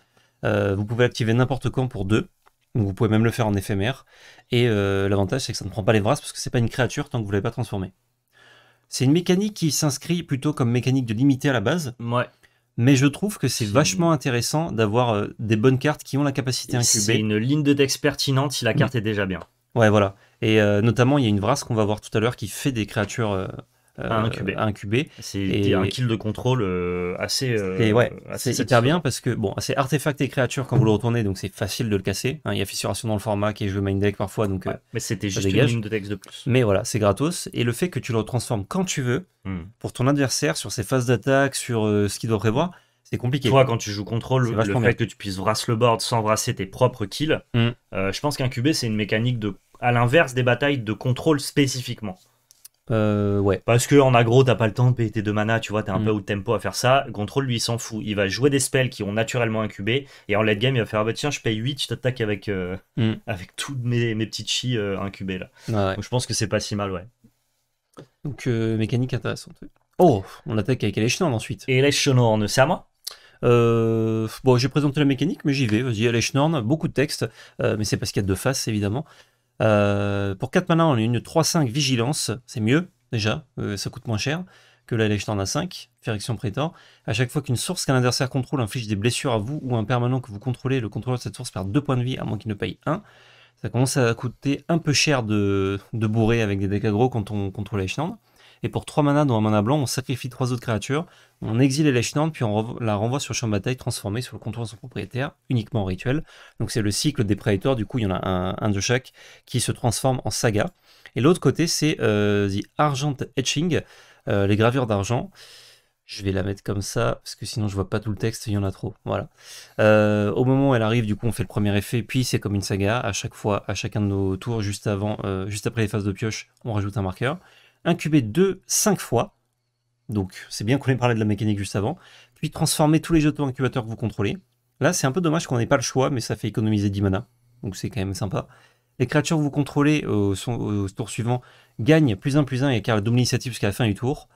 vous pouvez activer n'importe quand pour 2, vous pouvez même le faire en éphémère, et l'avantage c'est que ça ne prend pas les bras parce que c'est pas une créature tant que vous ne l'avez pas transformé. C'est une mécanique qui s'inscrit plutôt comme mécanique de limiter à la base. Ouais mais je trouve que c'est vachement intéressant d'avoir euh, des bonnes cartes qui ont la capacité incubée. C'est une ligne de texte pertinente si la mm. carte est déjà bien. Ouais, voilà. Et euh, notamment, il y a une brasse qu'on va voir tout à l'heure qui fait des créatures euh, euh, un incubé. C'est un kill de contrôle euh, euh, assez. c'est ouais, hyper bien parce que bon, c'est artefact et créature quand vous le retournez, donc c'est facile de le casser. Hein. il y a fissuration dans le format qui est joué main deck parfois, donc. mais c'était juste dégage. une ligne de texte de plus. Mais voilà, c'est gratos et le fait que tu le transformes quand tu veux hmm. pour ton adversaire sur ses phases d'attaque, sur ce qu'il doit prévoir. C'est compliqué. Toi, quand tu joues contrôle, le fait que tu puisses brasser le board sans brasser tes propres kills, hmm. je pense qu'un QB, c'est une mécanique de, à l'inverse des batailles de contrôle spécifiquement. Euh, ouais. Parce que en aggro, t'as pas le temps de payer tes deux mana, tu vois, t'es un mm. peu au tempo à faire ça. Contrôle, lui, il s'en fout. Il va jouer des spells qui ont naturellement incubé. Et en late game, il va faire ah bah tiens, je paye 8, je t'attaque avec, euh, mm. avec toutes mes, mes petites chi euh, incubées là. Ah Donc je pense que c'est pas si mal, ouais. Donc mécanique intéressante. Oh, on attaque avec Eleshnorn ensuite. Eleshnorn, c'est à moi bon, j'ai présenté la mécanique, mais j'y vais. Vas-y, Aleshnorn, beaucoup de texte mais c'est parce qu'il y a deux faces, évidemment. Euh, pour 4 mana, on a une 3-5 vigilance, c'est mieux déjà, euh, ça coûte moins cher que la à 5, Férection Prétor. À chaque fois qu'une source qu'un adversaire contrôle inflige des blessures à vous ou un permanent que vous contrôlez, le contrôleur de cette source perd 2 points de vie à moins qu'il ne paye 1. Ça commence à coûter un peu cher de, de bourrer avec des dégâts gros quand on contrôle Lechtand. Et pour 3 mana dans un mana blanc, on sacrifie 3 autres créatures, on exile les puis on la renvoie sur champ de bataille transformée sur le contour de son propriétaire, uniquement en rituel. Donc c'est le cycle des prédateurs, du coup il y en a un, de chaque qui se transforme en saga. Et l'autre côté c'est euh, The Argent Etching, euh, les gravures d'argent. Je vais la mettre comme ça, parce que sinon je vois pas tout le texte, il y en a trop. Voilà. Euh, au moment où elle arrive, du coup, on fait le premier effet, puis c'est comme une saga. À chaque fois, à chacun de nos tours, juste avant, juste après les phases de pioche, on rajoute un marqueur. Incubé deux, cinq fois donc c'est bien qu'on ait parlé de la mécanique juste avant. Puis transformer tous les jetons incubateurs que vous contrôlez. Là c'est un peu dommage qu'on n'ait pas le choix, mais ça fait économiser 10 mana. Donc c'est quand même sympa. Les créatures que vous contrôlez euh, euh, au, tour suivant gagnent plus 1 plus 1 et écartent double initiative jusqu'à la fin du tour.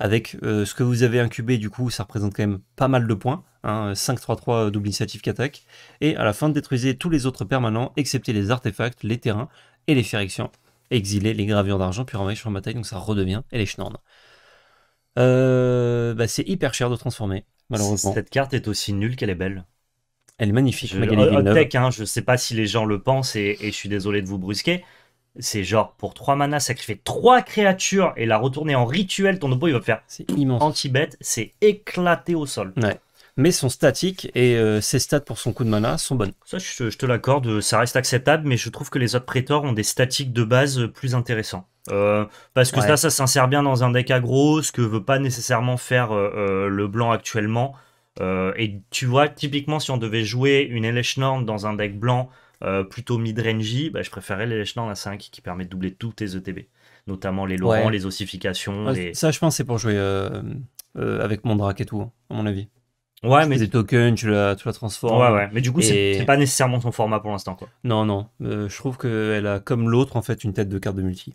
Avec euh, ce que vous avez incubé, du coup, ça représente quand même pas mal de points. 5-3-3 hein. double initiative qui attaque. Et à la fin, détruisez tous les autres permanents, excepté les artefacts, les terrains et les férections. Exiler les gravures d'argent, puis renvoyez sur la bataille, donc ça redevient, et les schnornes. Euh, bah, c'est hyper cher de transformer, malheureusement. Cette carte est aussi nulle qu'elle est belle. Elle est magnifique, je, ne hein, je sais pas si les gens le pensent et, je suis désolé de vous brusquer. C'est genre pour 3 manas, sacrifier 3 créatures et la retourner en rituel, ton oppo il va faire anti-bête, c'est éclaté au sol. Ouais mais son statique et ses euh, stats pour son coup de mana sont bonnes. Ça, je, te l'accorde, euh, ça reste acceptable, mais je trouve que les autres prétors ont des statiques de base euh, plus intéressants. parce que ça, ça s'insère bien dans un deck aggro, ce que veut pas nécessairement faire le blanc actuellement. et tu vois, typiquement, si on devait jouer une Norn dans un deck blanc plutôt mid rangey, bah, je préférais Norn à 5 qui permet de doubler tous tes ETB, notamment les Laurent, les ossifications. Ça, je pense, c'est pour jouer avec mon Mondrak et tout, à mon avis. Ouais, mais des tokens, tu la, tu la transformes. Ouais, ouais. Mais du coup, c'est pas nécessairement ton format pour l'instant, quoi. Non, non. Euh, je trouve qu'elle a, comme l'autre, en fait, une tête de carte de multi.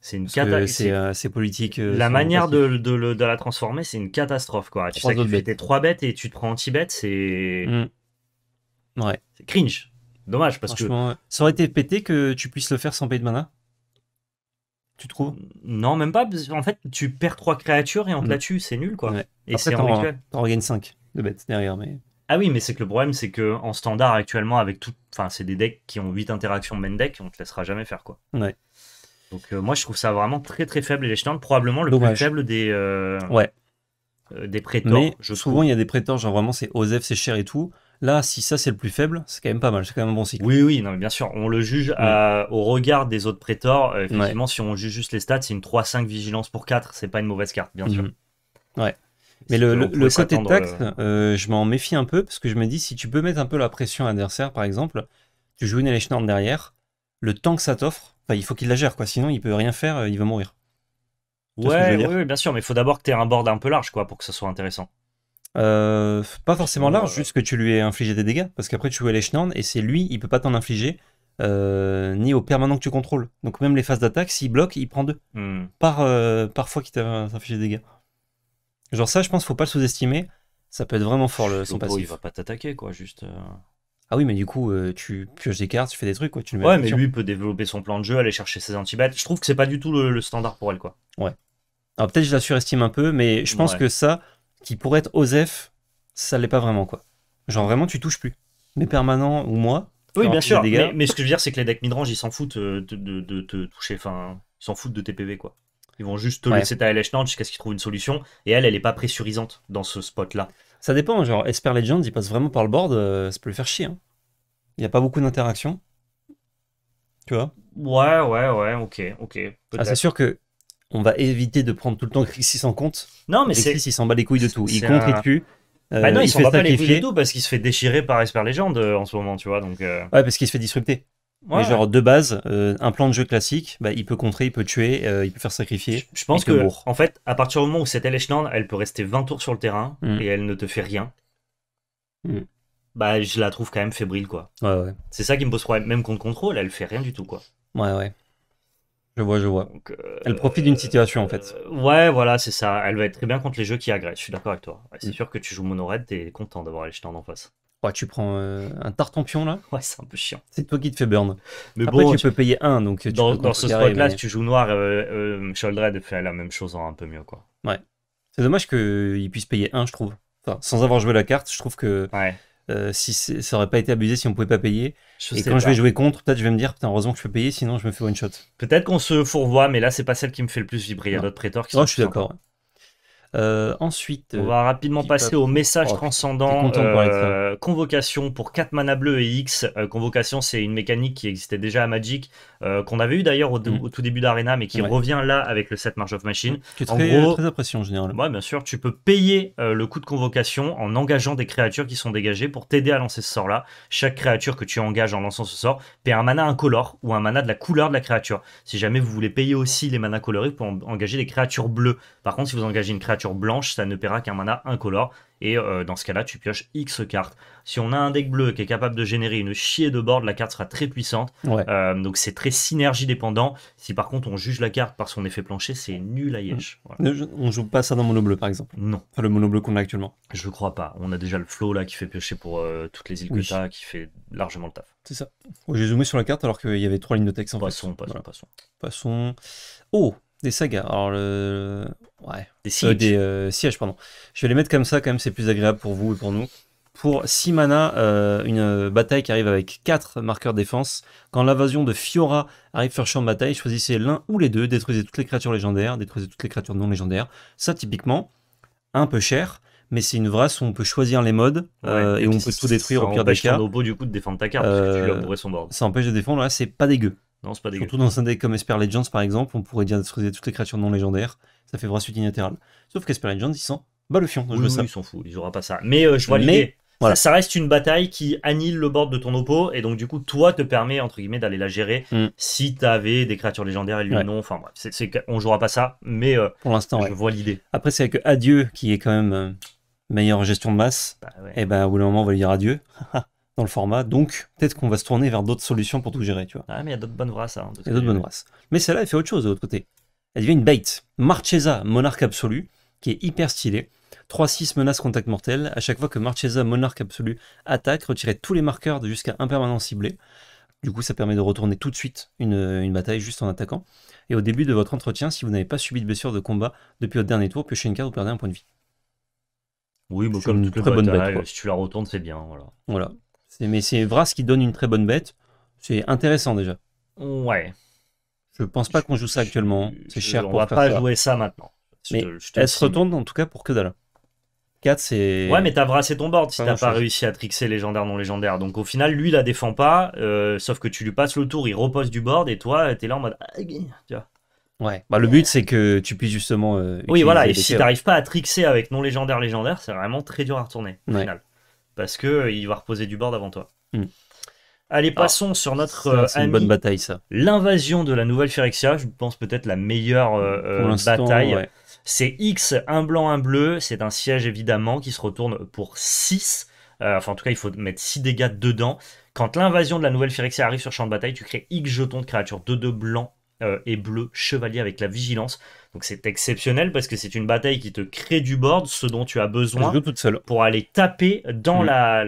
C'est une catastrophe. Euh, c'est politique. Euh, la manière de, la transformer, c'est une catastrophe, quoi. Tu sais tu tes trois bêtes et tu te prends anti bêtes, c'est. Mmh. Ouais. C'est cringe. Dommage, parce que. Ça aurait été pété que tu puisses le faire sans payer de mana tu trouves Non, même pas. En fait, tu perds trois créatures et on te mmh. la tue. C'est nul, quoi. Et c'est en, rituel. T'en 5 de bêtes derrière. Mais... Ah oui, mais c'est que le problème, c'est que en standard actuellement, avec tout, enfin, c'est des decks qui ont 8 interactions main deck, on te laissera jamais faire quoi. Ouais. Donc euh, moi, je trouve ça vraiment très très faible et échelon, probablement le plus faible des. Euh, ouais. Euh, des prétors. je souvent, il y a des prétors, genre vraiment, c'est Osef, c'est cher et tout. Là, si ça c'est le plus faible, c'est quand même pas mal, c'est quand même un bon cycle. Oui, oui, non, mais bien sûr, on le juge au regard des autres prétors. effectivement, si on juge juste les stats, c'est une 3-5 vigilance pour 4, c'est pas une mauvaise carte, bien mhm. sûr. Ouais. Mais le, le, côté tact, euh, euh, je m'en méfie un peu parce que je me dis si tu peux mettre un peu la pression à l'adversaire, par exemple, tu joues une Elechnorn derrière, le temps que ça t'offre, il faut qu'il la gère, quoi. Sinon, il peut rien faire, euh, il va mourir. Ouais, oui, bien sûr, mais il faut d'abord que tu aies un board un peu large, quoi, pour que ce soit intéressant. pas forcément large, juste que tu lui aies infligé des dégâts, parce qu'après tu joues Elechnorn et c'est lui, il peut pas t'en infliger, ni au permanent que tu contrôles. Donc même les phases d'attaque, s'il bloque, il prend deux. parfois hmm. Par, qu'il t'a infligé des dégâts. Genre ça, je pense, faut pas le sous-estimer. Ça peut être vraiment fort le, son passif. Il va pas t'attaquer, quoi, juste. Euh. Ah oui, mais du coup, euh, tu pioches des cartes, tu fais des trucs, quoi. Tu ouais, mais lui peut développer son plan de jeu, aller chercher ses antibats. Je trouve que c'est pas du tout le, standard pour elle, quoi. Ouais. Alors peut-être je la surestime un peu, mais je pense que ça, qui pourrait être Osef, ça l'est pas vraiment, quoi. Genre vraiment, tu touches plus. Mais permanent ou moi. Oui, bien sûr. Mais, mais, ce que je veux dire, c'est que les decks midrange, ils s'en foutent euh, de, te toucher. Enfin, ils s'en foutent de PV, quoi. Ils vont juste te laisser ta LH jusqu'à ce qu'ils trouvent une solution. Et elle, elle n'est pas pressurisante dans ce spot-là. Ça dépend, genre, Esper Legend, il passe vraiment par le board, euh, ça peut lui faire chier. Hein. Il n'y a pas beaucoup d'interactions. Tu vois Ouais, ouais, ouais, ok, ok. Ah, c'est sûr que on va éviter de prendre tout le temps Grixis en compte. Non, mais Grixis, il s'en bat les couilles de tout. Il compte, un... tue. Bah euh, non, il, s'en bat pas les couilles de tout parce qu'il se fait déchirer par Esper Legend euh, en ce moment, tu vois. Donc, Ouais, parce qu'il se fait disrupter mais genre de base, euh, un plan de jeu classique, bah, il peut contrer, il peut tuer, euh, il peut faire sacrifier. Je, pense que, en fait, à partir du moment où cette Elechland, elle peut rester 20 tours sur le terrain mm. et elle ne te fait rien. Mm. Bah, je la trouve quand même fébrile, quoi. Ouais, ouais. C'est ça qui me pose problème. Même contre contrôle, elle fait rien du tout, quoi. Ouais, ouais. Je vois, je vois. Euh, elle profite d'une situation, en fait. ouais, voilà, c'est ça. Elle va être très bien contre les jeux qui agressent. Je suis d'accord avec toi. c'est mm. sûr que tu joues tu t'es content d'avoir Elechland en face. Ouais, tu prends euh, un tartampion là Ouais, c'est un peu chiant. C'est toi qui te fais burn. Mais Après, tu, peux payer un. Donc tu dans, ce spot-là, si tu joues noir, euh, euh fait la même chose en un peu mieux. quoi. Ouais. C'est dommage qu'il euh, puisse payer un, je trouve. Enfin, sans avoir joué la carte, je trouve que si ça aurait pas été abusé si on pouvait pas payer. Et quand je vais jouer contre, peut-être je vais me dire, putain, heureusement que je peux payer, sinon je me fais one shot. Peut-être qu'on se fourvoie, mais là, c'est pas celle qui me fait le plus vibrer. Il y a d'autres prêteurs qui sont. sont. je suis d'accord. Euh, ensuite, on va rapidement euh, passer au message oh, transcendant. Euh, convocation pour 4 mana bleu et X. convocation, c'est une mécanique qui existait déjà à Magic, qu'on avait eu d'ailleurs mm. au, tout début d'Arena, mais qui revient là avec le set March of Machine. Qui est très, en impression en général. Ouais, bien sûr, tu peux payer le coût de convocation en engageant des créatures qui sont dégagées pour t'aider à lancer ce sort-là. Chaque créature que tu engages en lançant ce sort paie un mana incolore ou un mana de la couleur de la créature. Si jamais vous voulez payer aussi les manas colorés, pour engager des créatures bleues. Par contre, si vous engagez une créature blanche, ça ne paiera qu'un mana incolore. Et euh, dans ce cas-là, tu pioches X cartes. Si on a un deck bleu qui est capable de générer une chier de board, la carte sera très puissante. Euh, donc c'est très synergie dépendant. Si par contre on juge la carte par son effet plancher, c'est nul à Yesh. Mm. On joue pas ça dans mono bleu par exemple Non. le mono bleu qu'on a actuellement Je crois pas. On a déjà le flow là qui fait piocher pour euh, toutes les îles oui. que as, qui fait largement le taf. C'est ça. J'ai zoomé sur la carte alors qu'il y avait trois lignes de texte en passons, fait. Passons, passons, passons. Oh des sagas. Alors, le... ouais. Des euh, sièges. des euh, sièges, pardon. Je vais les mettre comme ça, quand même, c'est plus agréable pour vous et pour nous. Pour 6 mana, euh, une bataille qui arrive avec 4 marqueurs défense. Quand l'invasion de Fiora arrive sur champ de bataille, choisissez l'un ou les deux, détruisez toutes les créatures légendaires, détruisez toutes les créatures non légendaires. Ça, typiquement, un peu cher, mais c'est une vrasse où on peut choisir les modes et, on peut tout détruire au pire des cas. Ça empêche du coup de défendre ta carte, parce que tu son board. Ça empêche de défendre, là, c'est pas dégueu. Non, c'est pas dégueu. Surtout dans un deck comme Esper Legends, par exemple, on pourrait dire détruire toutes les créatures non légendaires. Ça fait vrai suite littérale. Sauf qu'Esper Legends, ils sont bah le fion. Oui, je ça. Ils s'en foutent, ils auront pas ça. Mais euh, je vois l'idée. Ça, reste une bataille qui annule le bord de ton oppo et donc du coup toi te permets entre guillemets d'aller la gérer mm. si tu avais des créatures légendaires et lui non. Enfin c'est, on jouera pas ça, mais euh, pour l'instant je vois l'idée. Après c'est avec adieu qui est quand même euh, meilleure gestion de masse. Bah et eh ben au bout d'un moment on va lui dire adieu. le format. Donc, peut-être qu'on va se tourner vers d'autres solutions pour tout gérer, tu vois. Ah, mais il y a d'autres bonnes races. Hein, d'autres bonnes races. Mais celle-là, elle fait autre chose de l'autre côté. Elle devient une bait. Marchesa, monarque absolu, qui est hyper stylé. 3-6 menace contact mortel. À chaque fois que Marchesa, monarque absolu, attaque, retirez tous les marqueurs de jusqu'à un permanent ciblé. Du coup, ça permet de retourner tout de suite une, bataille juste en attaquant. Et au début de votre entretien, si vous n'avez pas subi de blessure de combat depuis votre dernier tour, piochez une carte ou perdez un point de vie. Oui, bon, bah, comme une très bonne Si tu la retournes, c'est bien. Voilà. voilà. Mais c'est Vras qui donne une très bonne bête. C'est intéressant déjà. Ouais. Je pense pas qu'on joue ça actuellement. C'est cher on ne va pas jouer ça maintenant. mais elle se retourne en tout cas pour que dalle. 4, c'est. Ouais, mais t'as brassé ton board si t'as pas réussi à trixer légendaire non légendaire. Donc au final, lui, il la défend pas. Euh, sauf que tu lui passes le tour, il repose du board et toi, t'es là en mode. Ah, ouais. Bah, le but, c'est que tu puisses justement. Euh, oui, voilà. Et si t'arrives pas à trixer avec non légendaire légendaire, c'est vraiment très dur à retourner. Au final parce que euh, il va reposer du bord avant toi. Hmm. Allez, passons sur notre euh, bonne bataille ça. L'invasion de la nouvelle Phyrexia, je pense peut-être la meilleure euh, bataille. C'est X, un blanc, un bleu, c'est un siège évidemment qui se retourne pour 6. enfin en tout cas, il faut mettre 6 dégâts dedans. Quand l'invasion de la nouvelle Phyrexia arrive sur champ de bataille, tu crées X jetons de créatures 2-2 blancs et bleus chevalier avec la vigilance. Donc c'est exceptionnel parce que c'est une bataille qui te crée du board, ce dont tu as besoin pour aller taper dans mm. la,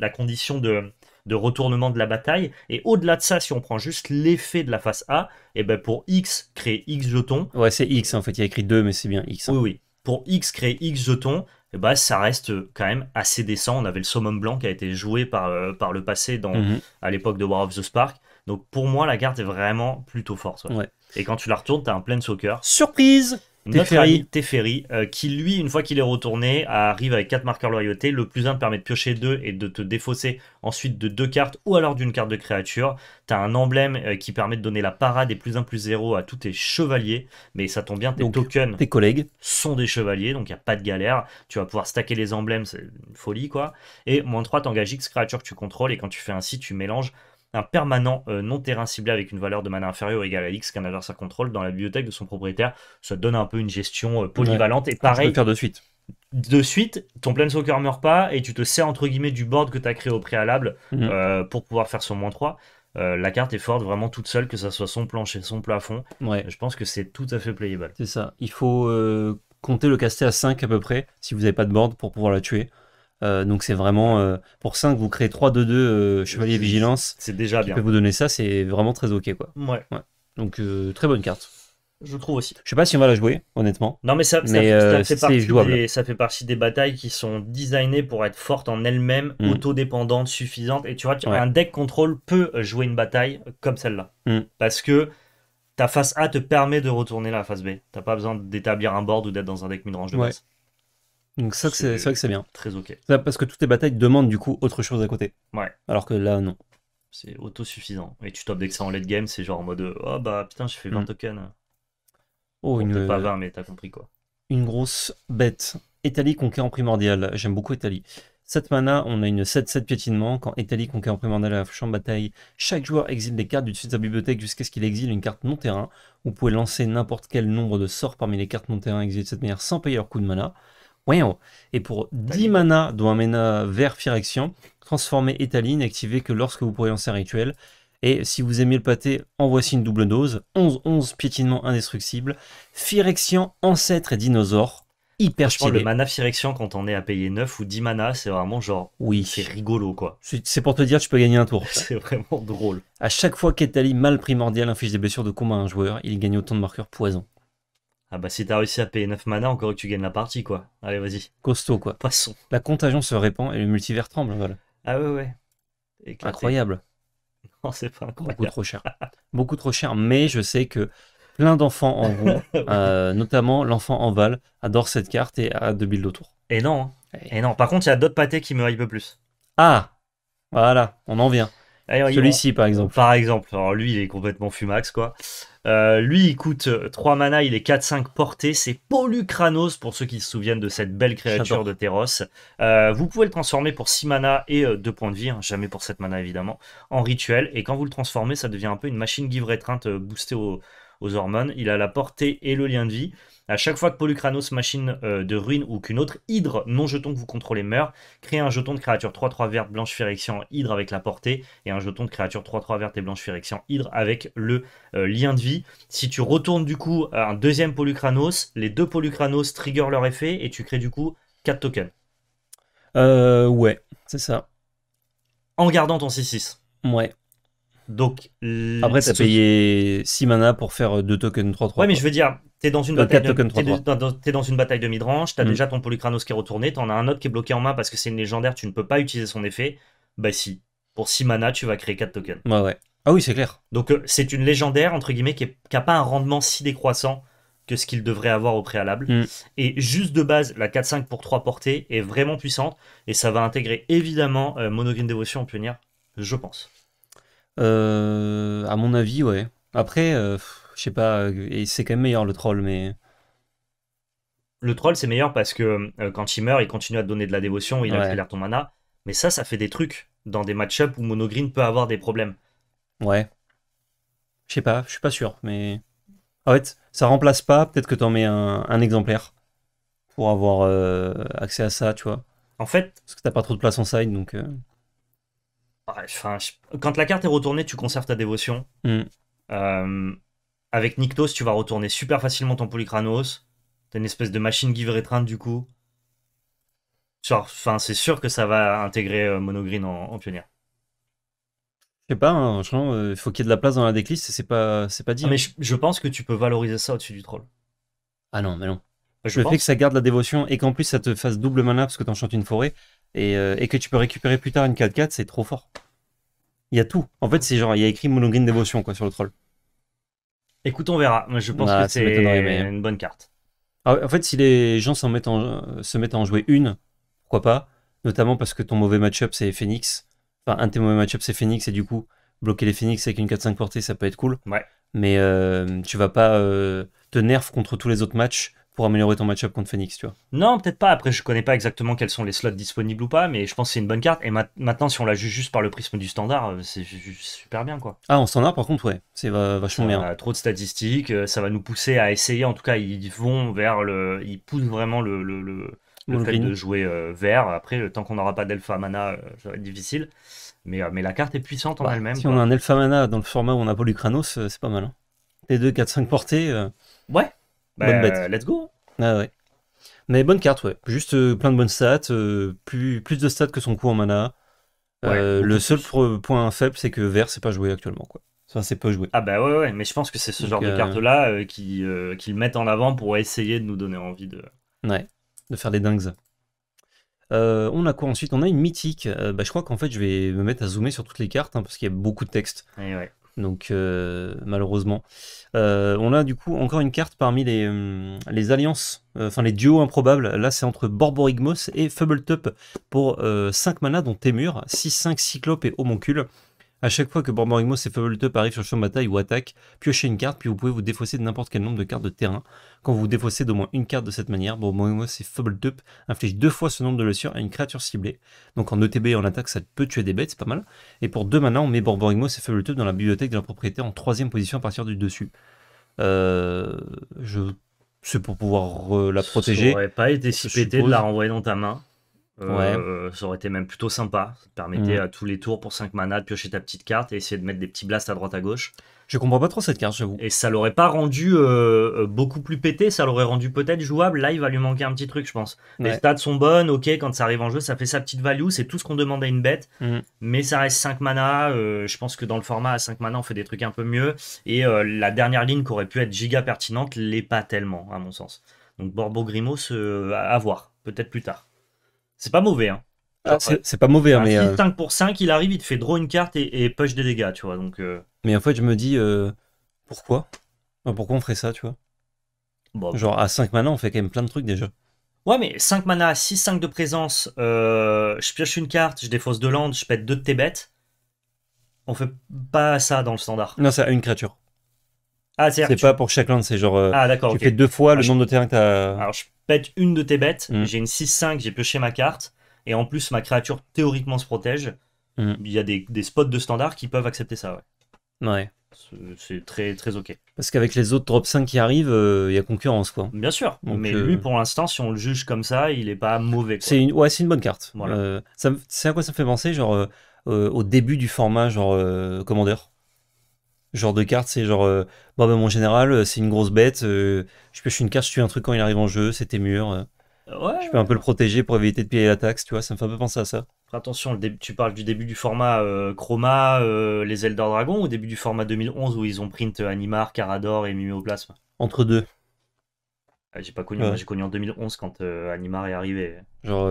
la, condition de, de retournement de la bataille. Et au-delà de ça, si on prend juste l'effet de la face A, et eh ben pour X, créer X jetons. Ouais, c'est X en fait, il y a écrit 2, mais c'est bien X. Hein. Oui, oui. Pour X, créer X jetons, eh ben, ça reste quand même assez décent. On avait le summum blanc qui a été joué par, euh, par le passé dans, mm-hmm. à l'époque de War of the Spark. Donc pour moi, la carte est vraiment plutôt forte. Ouais. Et quand tu la retournes, t'as un plein soccer. Surprise T'es Teferi, euh, qui lui, une fois qu'il est retourné, arrive avec 4 marqueurs loyauté. Le plus 1 te permet de piocher 2 et de te défausser ensuite de 2 cartes ou alors d'une carte de créature. T'as un emblème euh, qui permet de donner la parade et plus 1 plus 0 à tous tes chevaliers. Mais ça tombe bien, tes tokens tes collègues. sont des chevaliers, donc il n'y a pas de galère. Tu vas pouvoir stacker les emblèmes, c'est une folie quoi. Et moins 3, t'engages X créatures que tu contrôles et quand tu fais ainsi, tu mélanges un permanent euh, non terrain ciblé avec une valeur de mana inférieure ou égale à X qu'un adversaire contrôle dans la bibliothèque de son propriétaire. Ça donne un peu une gestion euh, polyvalente et pareil. faire de suite. De suite, ton Planeswalker meurt pas et tu te sers entre guillemets du board que tu as créé au préalable mhm. euh, pour pouvoir faire son moins 3. la carte est forte vraiment toute seule, que ça soit son plancher, son plafond. Ouais. Je pense que c'est tout à fait playable. C'est ça. Il faut compter le caster à 5 à peu près, si vous n'avez pas de board, pour pouvoir la tuer. Euh, donc c'est vraiment euh, pour 5 vous créez 3 2 2 chevalier vigilance. C'est déjà bien. Je vous donner ça, c'est vraiment très ok quoi. Ouais. Donc euh, très bonne carte. Je trouve aussi. Je sais pas si on va la jouer, honnêtement. Non, mais ça, mais ça, fait, partie des, batailles qui sont designées pour être fortes en elles-mêmes, mm. autodépendantes, suffisantes. Et tu vois, un deck contrôle peut jouer une bataille comme celle-là. Mm. Parce que ta face A te permet de retourner la phase B. T'as pas besoin d'établir un board ou d'être dans un deck midrange de base. Donc ça, c'est vrai que c'est bien. Très ok. parce que toutes les batailles demandent du coup autre chose à côté. Ouais. Alors que là, non. C'est autosuffisant. Et tu topes dès que ça en late game, c'est genre en mode euh, Oh bah putain, j'ai fait 20 mm. tokens. Oh, une. Pas 20, euh, mais t'as compris quoi. Une grosse bête. Italie conquérant primordial. J'aime beaucoup Italie. 7 mana, on a une 7-7 piétinement. Quand Italie conquérant en primordial à la chambre bataille, chaque joueur exile des cartes du dessus de sa bibliothèque jusqu'à ce qu'il exile une carte non terrain. Vous pouvez lancer n'importe quel nombre de sorts parmi les cartes non terrain exilées de cette manière sans payer leur coût de mana. Et pour 10 mana, dont un mana vert Phyrexian, transformez Etaline, activé que lorsque vous pourrez lancer un rituel. Et si vous aimez le pâté, en voici une double dose. 11-11, piétinement indestructible. Phyrexian, ancêtre et dinosaure. Hyper stylé. Le mana Phyrexian quand on est à payer 9 ou 10 mana, c'est vraiment genre. Oui. C'est rigolo, quoi. C'est pour te dire, tu peux gagner un tour. c'est vraiment drôle. À chaque fois qu'Etalie, mal primordial, inflige des blessures de combat à un joueur, il gagne autant de marqueurs poison. Ah bah si t'as réussi à payer 9 mana, encore que tu gagnes la partie quoi. Allez vas-y. Costaud quoi. Poisson. La contagion se répand et le multivers tremble, voilà. Ah ouais ouais. Incroyable. Non, c'est pas incroyable. Beaucoup trop cher. Beaucoup trop cher, mais je sais que plein d'enfants en euh, notamment l'enfant en val, adore cette carte et a deux builds autour. Et non. Hein. Et non. Par contre, il y a d'autres pâtés qui me peu plus. Ah Voilà, on en vient. Celui-ci, par exemple. Par exemple. Alors lui, il est complètement fumax, quoi. Euh, lui, il coûte 3 euh, mana, il est 4-5 porté. C'est Polucranos, pour ceux qui se souviennent de cette belle créature de Terros euh, vous pouvez le transformer pour 6 mana et 2 points de vie, hein, jamais pour 7 mana évidemment, en rituel. Et quand vous le transformez, ça devient un peu une machine givre étreinte boostée au, aux hormones, il a la portée et le lien de vie. À chaque fois que Polukranos, machine euh, de ruine ou qu'une autre hydre non jeton que vous contrôlez meurt, crée un jeton de créature 3-3 verte blanche phyrexian hydre avec la portée et un jeton de créature 3-3 verte et blanche phyrexian hydre avec le euh, lien de vie. Si tu retournes du coup un deuxième Polukranos, les deux Polukranos trigger leur effet et tu crées du coup 4 tokens. Euh, ouais, c'est ça. En gardant ton C6. Ouais. Donc, Après, ça payé 6 mana pour faire 2 tokens 3-3. Ouais, mais je veux dire, t'es dans, une euh, bataille de... dans une bataille de midrange, t'as mm. déjà ton Polycranos qui est retourné, t'en as un autre qui est bloqué en main parce que c'est une légendaire, tu ne peux pas utiliser son effet. Bah si, pour 6 mana, tu vas créer 4 tokens. Ouais, ouais. Ah oui, c'est clair. Donc, euh, c'est une légendaire, entre guillemets, qui n'a pas un rendement si décroissant que ce qu'il devrait avoir au préalable. Mm. Et juste de base, la 4-5 pour 3 portée est vraiment puissante et ça va intégrer évidemment Monogame euh, Monogreen Devotion en pionnière, je pense. Euh, à mon avis, ouais. Après, euh, je sais pas, euh, et c'est quand même meilleur le troll, mais. Le troll, c'est meilleur parce que euh, quand il meurt, il continue à te donner de la dévotion, il accélère ton mana. Mais ça, ça fait des trucs dans des match-ups où Monogreen peut avoir des problèmes. Ouais. Je sais pas, je suis pas sûr, mais. En fait, ça remplace pas, peut-être que t'en mets un, un, exemplaire pour avoir accès à ça, tu vois. En fait. Parce que t'as pas trop de place en side, donc. Quand la carte est retournée, tu conserves ta dévotion. Mm. Euh, avec Nyctos, tu vas retourner super facilement ton polycranos. T'as une espèce de machine give retrainte du coup. Enfin, c'est sûr que ça va intégrer euh, Monogreen en, pionnière. Je sais pas, hein, franchement, il euh, faut qu'il y ait de la place dans la déclisse, c'est pas, c'est pas dit. Ah, mais hein. je, pense que tu peux valoriser ça au-dessus du troll. Ah non, mais non. Bah, je le fait que ça garde la dévotion et qu'en plus ça te fasse double mana parce que t'enchantes une forêt, euh, et, que tu peux récupérer plus tard une 4-4, c'est trop fort. Il y a tout. En fait, c'est genre, il y a écrit Monogreen Dévotion quoi, sur le troll. Écoute, on verra. Je pense bah, que c'est une bonne carte. Ah en fait, si les gens se mettent à en jouer une, pourquoi pas Notamment parce que ton mauvais match-up, c'est Phoenix. Enfin, un de tes mauvais match-up, c'est Phoenix, et du coup, bloquer les Phoenix avec une 4-5 portée, ça peut être cool. Ouais. Mais euh, tu vas pas euh, te nerf contre tous les autres matchs pour améliorer ton match-up contre Phoenix, tu vois. Non, peut-être pas. Après, je connais pas exactement quels sont les slots disponibles ou pas, mais je pense que c'est une bonne carte. Et maintenant, si on la juge juste par le prisme du standard, euh, c'est super bien, quoi. Ah, en standard, par contre, ouais, c'est vachement bien. A trop de statistiques, euh, ça va nous pousser à essayer. En tout cas, ils vont vers le, ils poussent vraiment le, le, le, le fait de jouer euh, vert. Après, tant qu'on n'aura pas d'elfa mana, ça va être difficile. Mais, mais la carte est puissante en bah, elle-même. Si on a un alpha mana dans le format où on n'a pas Lucranos, c'est pas mal. Hein. t 2, 4, 5 portées. Ouais bonne ben, bête. let's go. Ah mais bonne carte, ouais. Juste euh, plein de bonnes stats, euh, plus, plus de stats que son coût en mana. Euh, le seul point faible, c'est que vert, c'est pas joué actuellement, quoi. Enfin, c'est pas joué. Ah bah ouais, ouais, mais je pense que c'est ce genre de carte-là qui qu'ils mettent en avant pour essayer de nous donner envie de... Ouais, de faire des dingues. on a quoi ensuite On a une mythique. bah, je crois qu'en fait, je vais me mettre à zoomer sur toutes les cartes, hein, parce qu'il y a beaucoup de textes. Eh ouais donc euh, malheureusement. Euh, on a du coup encore une carte parmi les, euh, alliances, enfin les duos improbables. Là c'est entre Borborigmos et top pour 5 manas dont Témur, 6-5 Cyclope et Homoncule. A chaque fois que Borborigmos et Fable Tup arrivent sur le champ de bataille ou attaque, piochez une carte, puis vous pouvez vous défausser de n'importe quel nombre de cartes de terrain. Quand vous vous défaussez d'au moins une carte de cette manière, Borborigmos et inflige infligent deux fois ce nombre de leçons à une créature ciblée. Donc en ETB et en attaque, ça peut tuer des bêtes, c'est pas mal. Et pour deux maintenant, on met Borborigmos et dans la bibliothèque de la propriété en troisième position à partir du dessus. Euh, je... C'est pour pouvoir euh, la protéger. Ça aurait pas été si pété de la renvoyer dans ta main. Euh, ça aurait été même plutôt sympa. Ça permettait à mm. euh, tous les tours pour 5 manas de piocher ta petite carte et essayer de mettre des petits blasts à droite à gauche. Je comprends pas trop cette carte, j'avoue. Et ça l'aurait pas rendu euh, beaucoup plus pété, ça l'aurait rendu peut-être jouable. Là, il va lui manquer un petit truc, je pense. Les stats sont bonnes, ok, quand ça arrive en jeu, ça fait sa petite value, c'est tout ce qu'on demande à une bête. Mm. Mais ça reste 5 manas. je pense que dans le format à 5 manas, on fait des trucs un peu mieux. Et la dernière ligne qui aurait pu être giga pertinente l'est pas tellement, à mon sens. Donc Borbo Grimaud, à voir, peut-être plus tard. C'est pas mauvais, hein. Ah, c'est pas mauvais, hein, mais. un 5 euh, pour 5, il arrive, il te fait draw une carte et, et push des dégâts, tu vois. Donc, euh. Mais en fait, je me dis, euh, pourquoi Pourquoi on ferait ça, tu vois bon. Genre, à 5 mana, on fait quand même plein de trucs déjà. Ouais, mais 5 mana, 6-5 de présence, je pioche une carte, je défausse de landes, je pète deux de tes bêtes. On fait pas ça dans le standard. Non, c'est une créature. Ah, c'est pas pour chaque land, c'est genre. ah, d'accord. Tu fais deux fois le ah, nombre de terrains que t'as. Alors, pète une de tes mm. bêtes, mm. j'ai une 6-5, j'ai pioché ma carte, et en plus ma créature théoriquement se protège, mm. il y a des, spots de standard qui peuvent accepter ça. Ouais. ouais. C'est très, très ok. Parce qu'avec les autres drop 5 qui arrivent, euh, il y a concurrence quoi. Bien sûr, mais euh, lui pour l'instant, si on le juge comme ça, il est pas mauvais. C'est une... Ouais, c'est une bonne carte. Voilà. Euh, c'est à quoi ça me fait penser, genre au début du format, genre Commander genre de carte, c'est genre, euh, bon bah, mon général, euh, c'est une grosse bête, euh, je suis une carte, je tue un truc quand il arrive en jeu, c'était mûr. ouais, je peux un peu le protéger pour éviter de payer la taxe, tu vois, ça me fait un peu penser à ça. Attention, tu parles du début du format Chroma, les Elder Dragon, ou début du format 2011 où ils ont print Animar, Carador et Miméoplasme Entre deux. Ah, j'ai pas connu, moi j'ai connu en 2011 quand Animar est arrivé. Genre,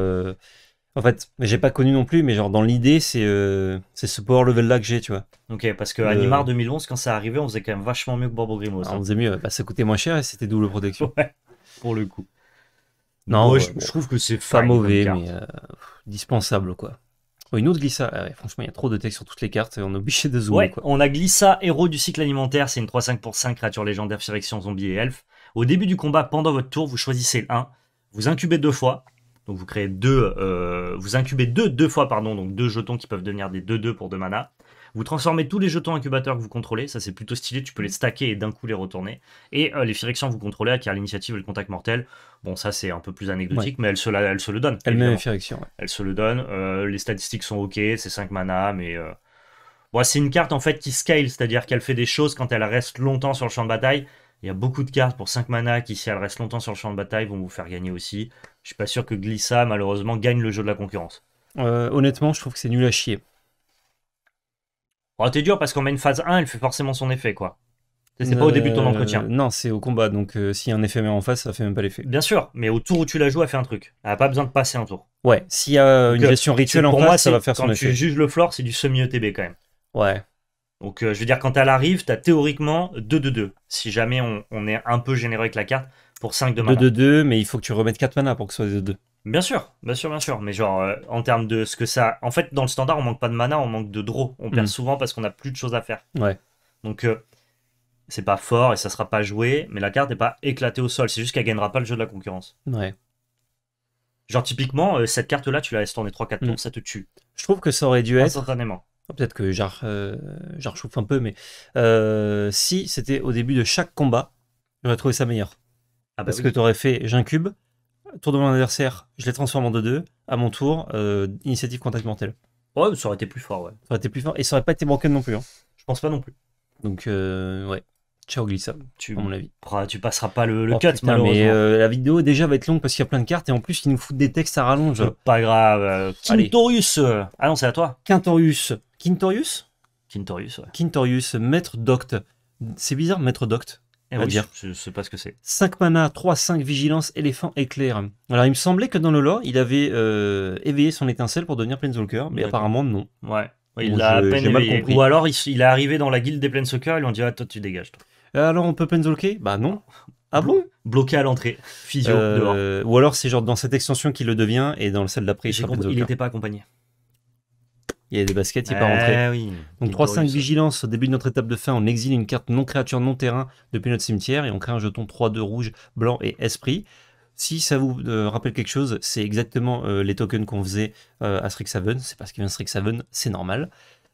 en fait, j'ai pas connu non plus, mais genre dans l'idée, c'est euh, c'est ce power level là que j'ai, tu vois. Ok, parce que Animar 2011, quand ça arrivait, on faisait quand même vachement mieux que Borbo Grimos. Ah, on faisait mieux, bah, ça coûtait moins cher et c'était double protection. ouais, pour le coup. Non, je, trouve que c'est pas mauvais, mais euh, dispensable quoi. Oh, une autre glissa. Ah franchement, il y a trop de textes sur toutes les cartes et on est obligé de zoomer. Ouais, on a glissa, héros du cycle alimentaire, c'est une 3-5 pour 5 créature légendaire, sélection zombie et elf. Au début du combat, pendant votre tour, vous choisissez le 1, vous incubez deux fois, donc vous créez deux, euh, vous incubez deux, deux fois, pardon, donc deux jetons qui peuvent devenir des 2-2 pour deux mana. Vous transformez tous les jetons incubateurs que vous contrôlez, ça c'est plutôt stylé, tu peux les stacker et d'un coup les retourner. Et euh, les Phyrexians que vous contrôlez acquièrent l'initiative et le contact mortel. Bon, ça c'est un peu plus anecdotique, mais elle se, le donne. elle met Elle se le donne. Euh, les statistiques sont ok, c'est 5 mana, mais. Bon, c'est une carte en fait qui scale, c'est-à-dire qu'elle fait des choses quand elle reste longtemps sur le champ de bataille. Il y a beaucoup de cartes pour 5 mana qui, si elles restent longtemps sur le champ de bataille, vont vous faire gagner aussi je suis pas sûr que Glissa, malheureusement, gagne le jeu de la concurrence. Euh, honnêtement, je trouve que c'est nul à chier. Oh, t'es dur parce qu'en une phase 1, elle fait forcément son effet, quoi. C'est pas au début de ton euh, entretien. non, c'est au combat, donc euh, si y a un effet met en face, ça fait même pas l'effet. Bien sûr, mais au tour où tu la joues, elle fait un truc. Elle a pas besoin de passer un tour. Ouais, s'il y a une gestion rituelle en pour moi, ça va faire son effet. Quand tu juges le floor, c'est du semi-ETB quand même. Ouais. Donc je veux dire, quand elle arrive, tu as théoriquement 2-2-2. Si jamais on, on est un peu généreux avec la carte, pour 5 de mana. 2 2 mais il faut que tu remettes 4 mana pour que ce soit 2 2. Bien sûr, bien sûr, bien sûr. Mais genre, euh, en termes de ce que ça. En fait, dans le standard, on manque pas de mana, on manque de draw. On perd mm. souvent parce qu'on a plus de choses à faire. Ouais. Donc, euh, c'est pas fort et ça sera pas joué, mais la carte n'est pas éclatée au sol. C'est juste qu'elle gagnera pas le jeu de la concurrence. Ouais. Genre, typiquement, euh, cette carte-là, tu la laisses tourner 3-4 mm. tours, ça te tue. Je trouve que ça aurait dû être. Oh, peut-être que j'archouffe un peu, mais si c'était au début de chaque combat, j'aurais trouvé ça meilleur. Ah bah parce que tu aurais fait j'incube, tour de mon adversaire, je les transforme en 2-2, à mon tour, euh, initiative contact mortel. Ouais, ça aurait été plus fort, ouais. Ça aurait été plus fort et ça aurait pas été broken non plus. Hein. Je pense pas non plus. Donc, euh, ouais. Ciao Glissa, tu, à mon avis. Tu passeras pas le, le oh, cut, Mais euh, la vidéo déjà va être longue parce qu'il y a plein de cartes et en plus ils nous foutent des textes à rallonge. Pas grave. Quintorius Ah non, c'est à toi. Quintorius. Quintorius Quintorius, ouais. Quintorius, maître docte. C'est bizarre, maître docte. On va dire. Je ne sais pas ce que c'est. 5 mana, 3, 5 vigilance, éléphant, éclair. Alors il me semblait que dans le lore, il avait euh, éveillé son étincelle pour devenir Planeswalker, mais apparemment non. Ouais. il l'a à peine Ou alors il, est arrivé dans la guilde des Planeswalkers, et lui ont dit ah, toi tu dégages. Euh, alors on peut Planeswalker Bah non. Ah bon Bloqué à l'entrée, physio euh, Ou alors c'est genre dans cette extension qu'il le devient et dans celle d'après il Il n'était pas accompagné. Il y a des baskets, il n'est pas eh rentré. Donc 3-5 vigilance au début de notre étape de fin, on exile une carte non créature non terrain depuis notre cimetière et on crée un jeton 3-2 rouge, blanc et esprit. Si ça vous euh, rappelle quelque chose, c'est exactement euh, les tokens qu'on faisait euh, à Strixhaven. C'est parce qu'il vient de Strixhaven, c'est normal.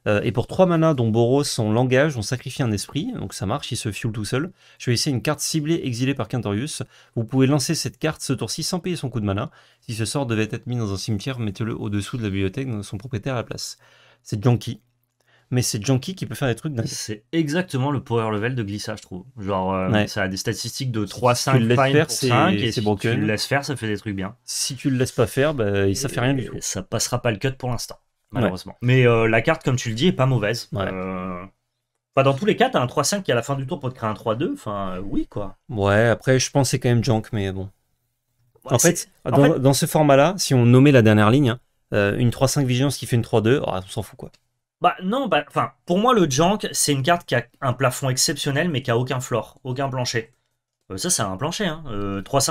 Euh, et pour 3 mana dont Boros, son langage, on sacrifie un esprit, donc ça marche, il se fuel tout seul. Je vais essayer une carte ciblée exilée par Quintorius. Vous pouvez lancer cette carte ce tour-ci sans payer son coup de mana. Si ce sort devait être mis dans un cimetière, mettez-le au-dessous de la bibliothèque, de son propriétaire à la place. C'est junkie. Mais c'est junkie qui peut faire des trucs C'est exactement le power level de Glissa, je trouve. Genre, euh, ça a des statistiques de 3, 5, si faire, 5 et si tu le laisses faire, ça fait des trucs bien. Si tu le laisses pas faire, bah, il ça fait rien du tout. Ça passera pas le cut pour l'instant malheureusement. Mais euh, la carte, comme tu le dis, est pas mauvaise. Euh, enfin, dans tous les cas, t'as un 3-5 qui à la fin du tour pour te créer un 3-2. Enfin, euh, oui, quoi. Ouais, après, je pense que c'est quand même junk, mais bon. en, fait, dans, ce format-là, si on nommait la dernière ligne, hein, une 3-5 vigilance qui fait une 3-2, on s'en fout, quoi. Bah non, bah, pour moi, le junk, c'est une carte qui a un plafond exceptionnel, mais qui a aucun floor, aucun plancher. ça, c'est un plancher. 3-5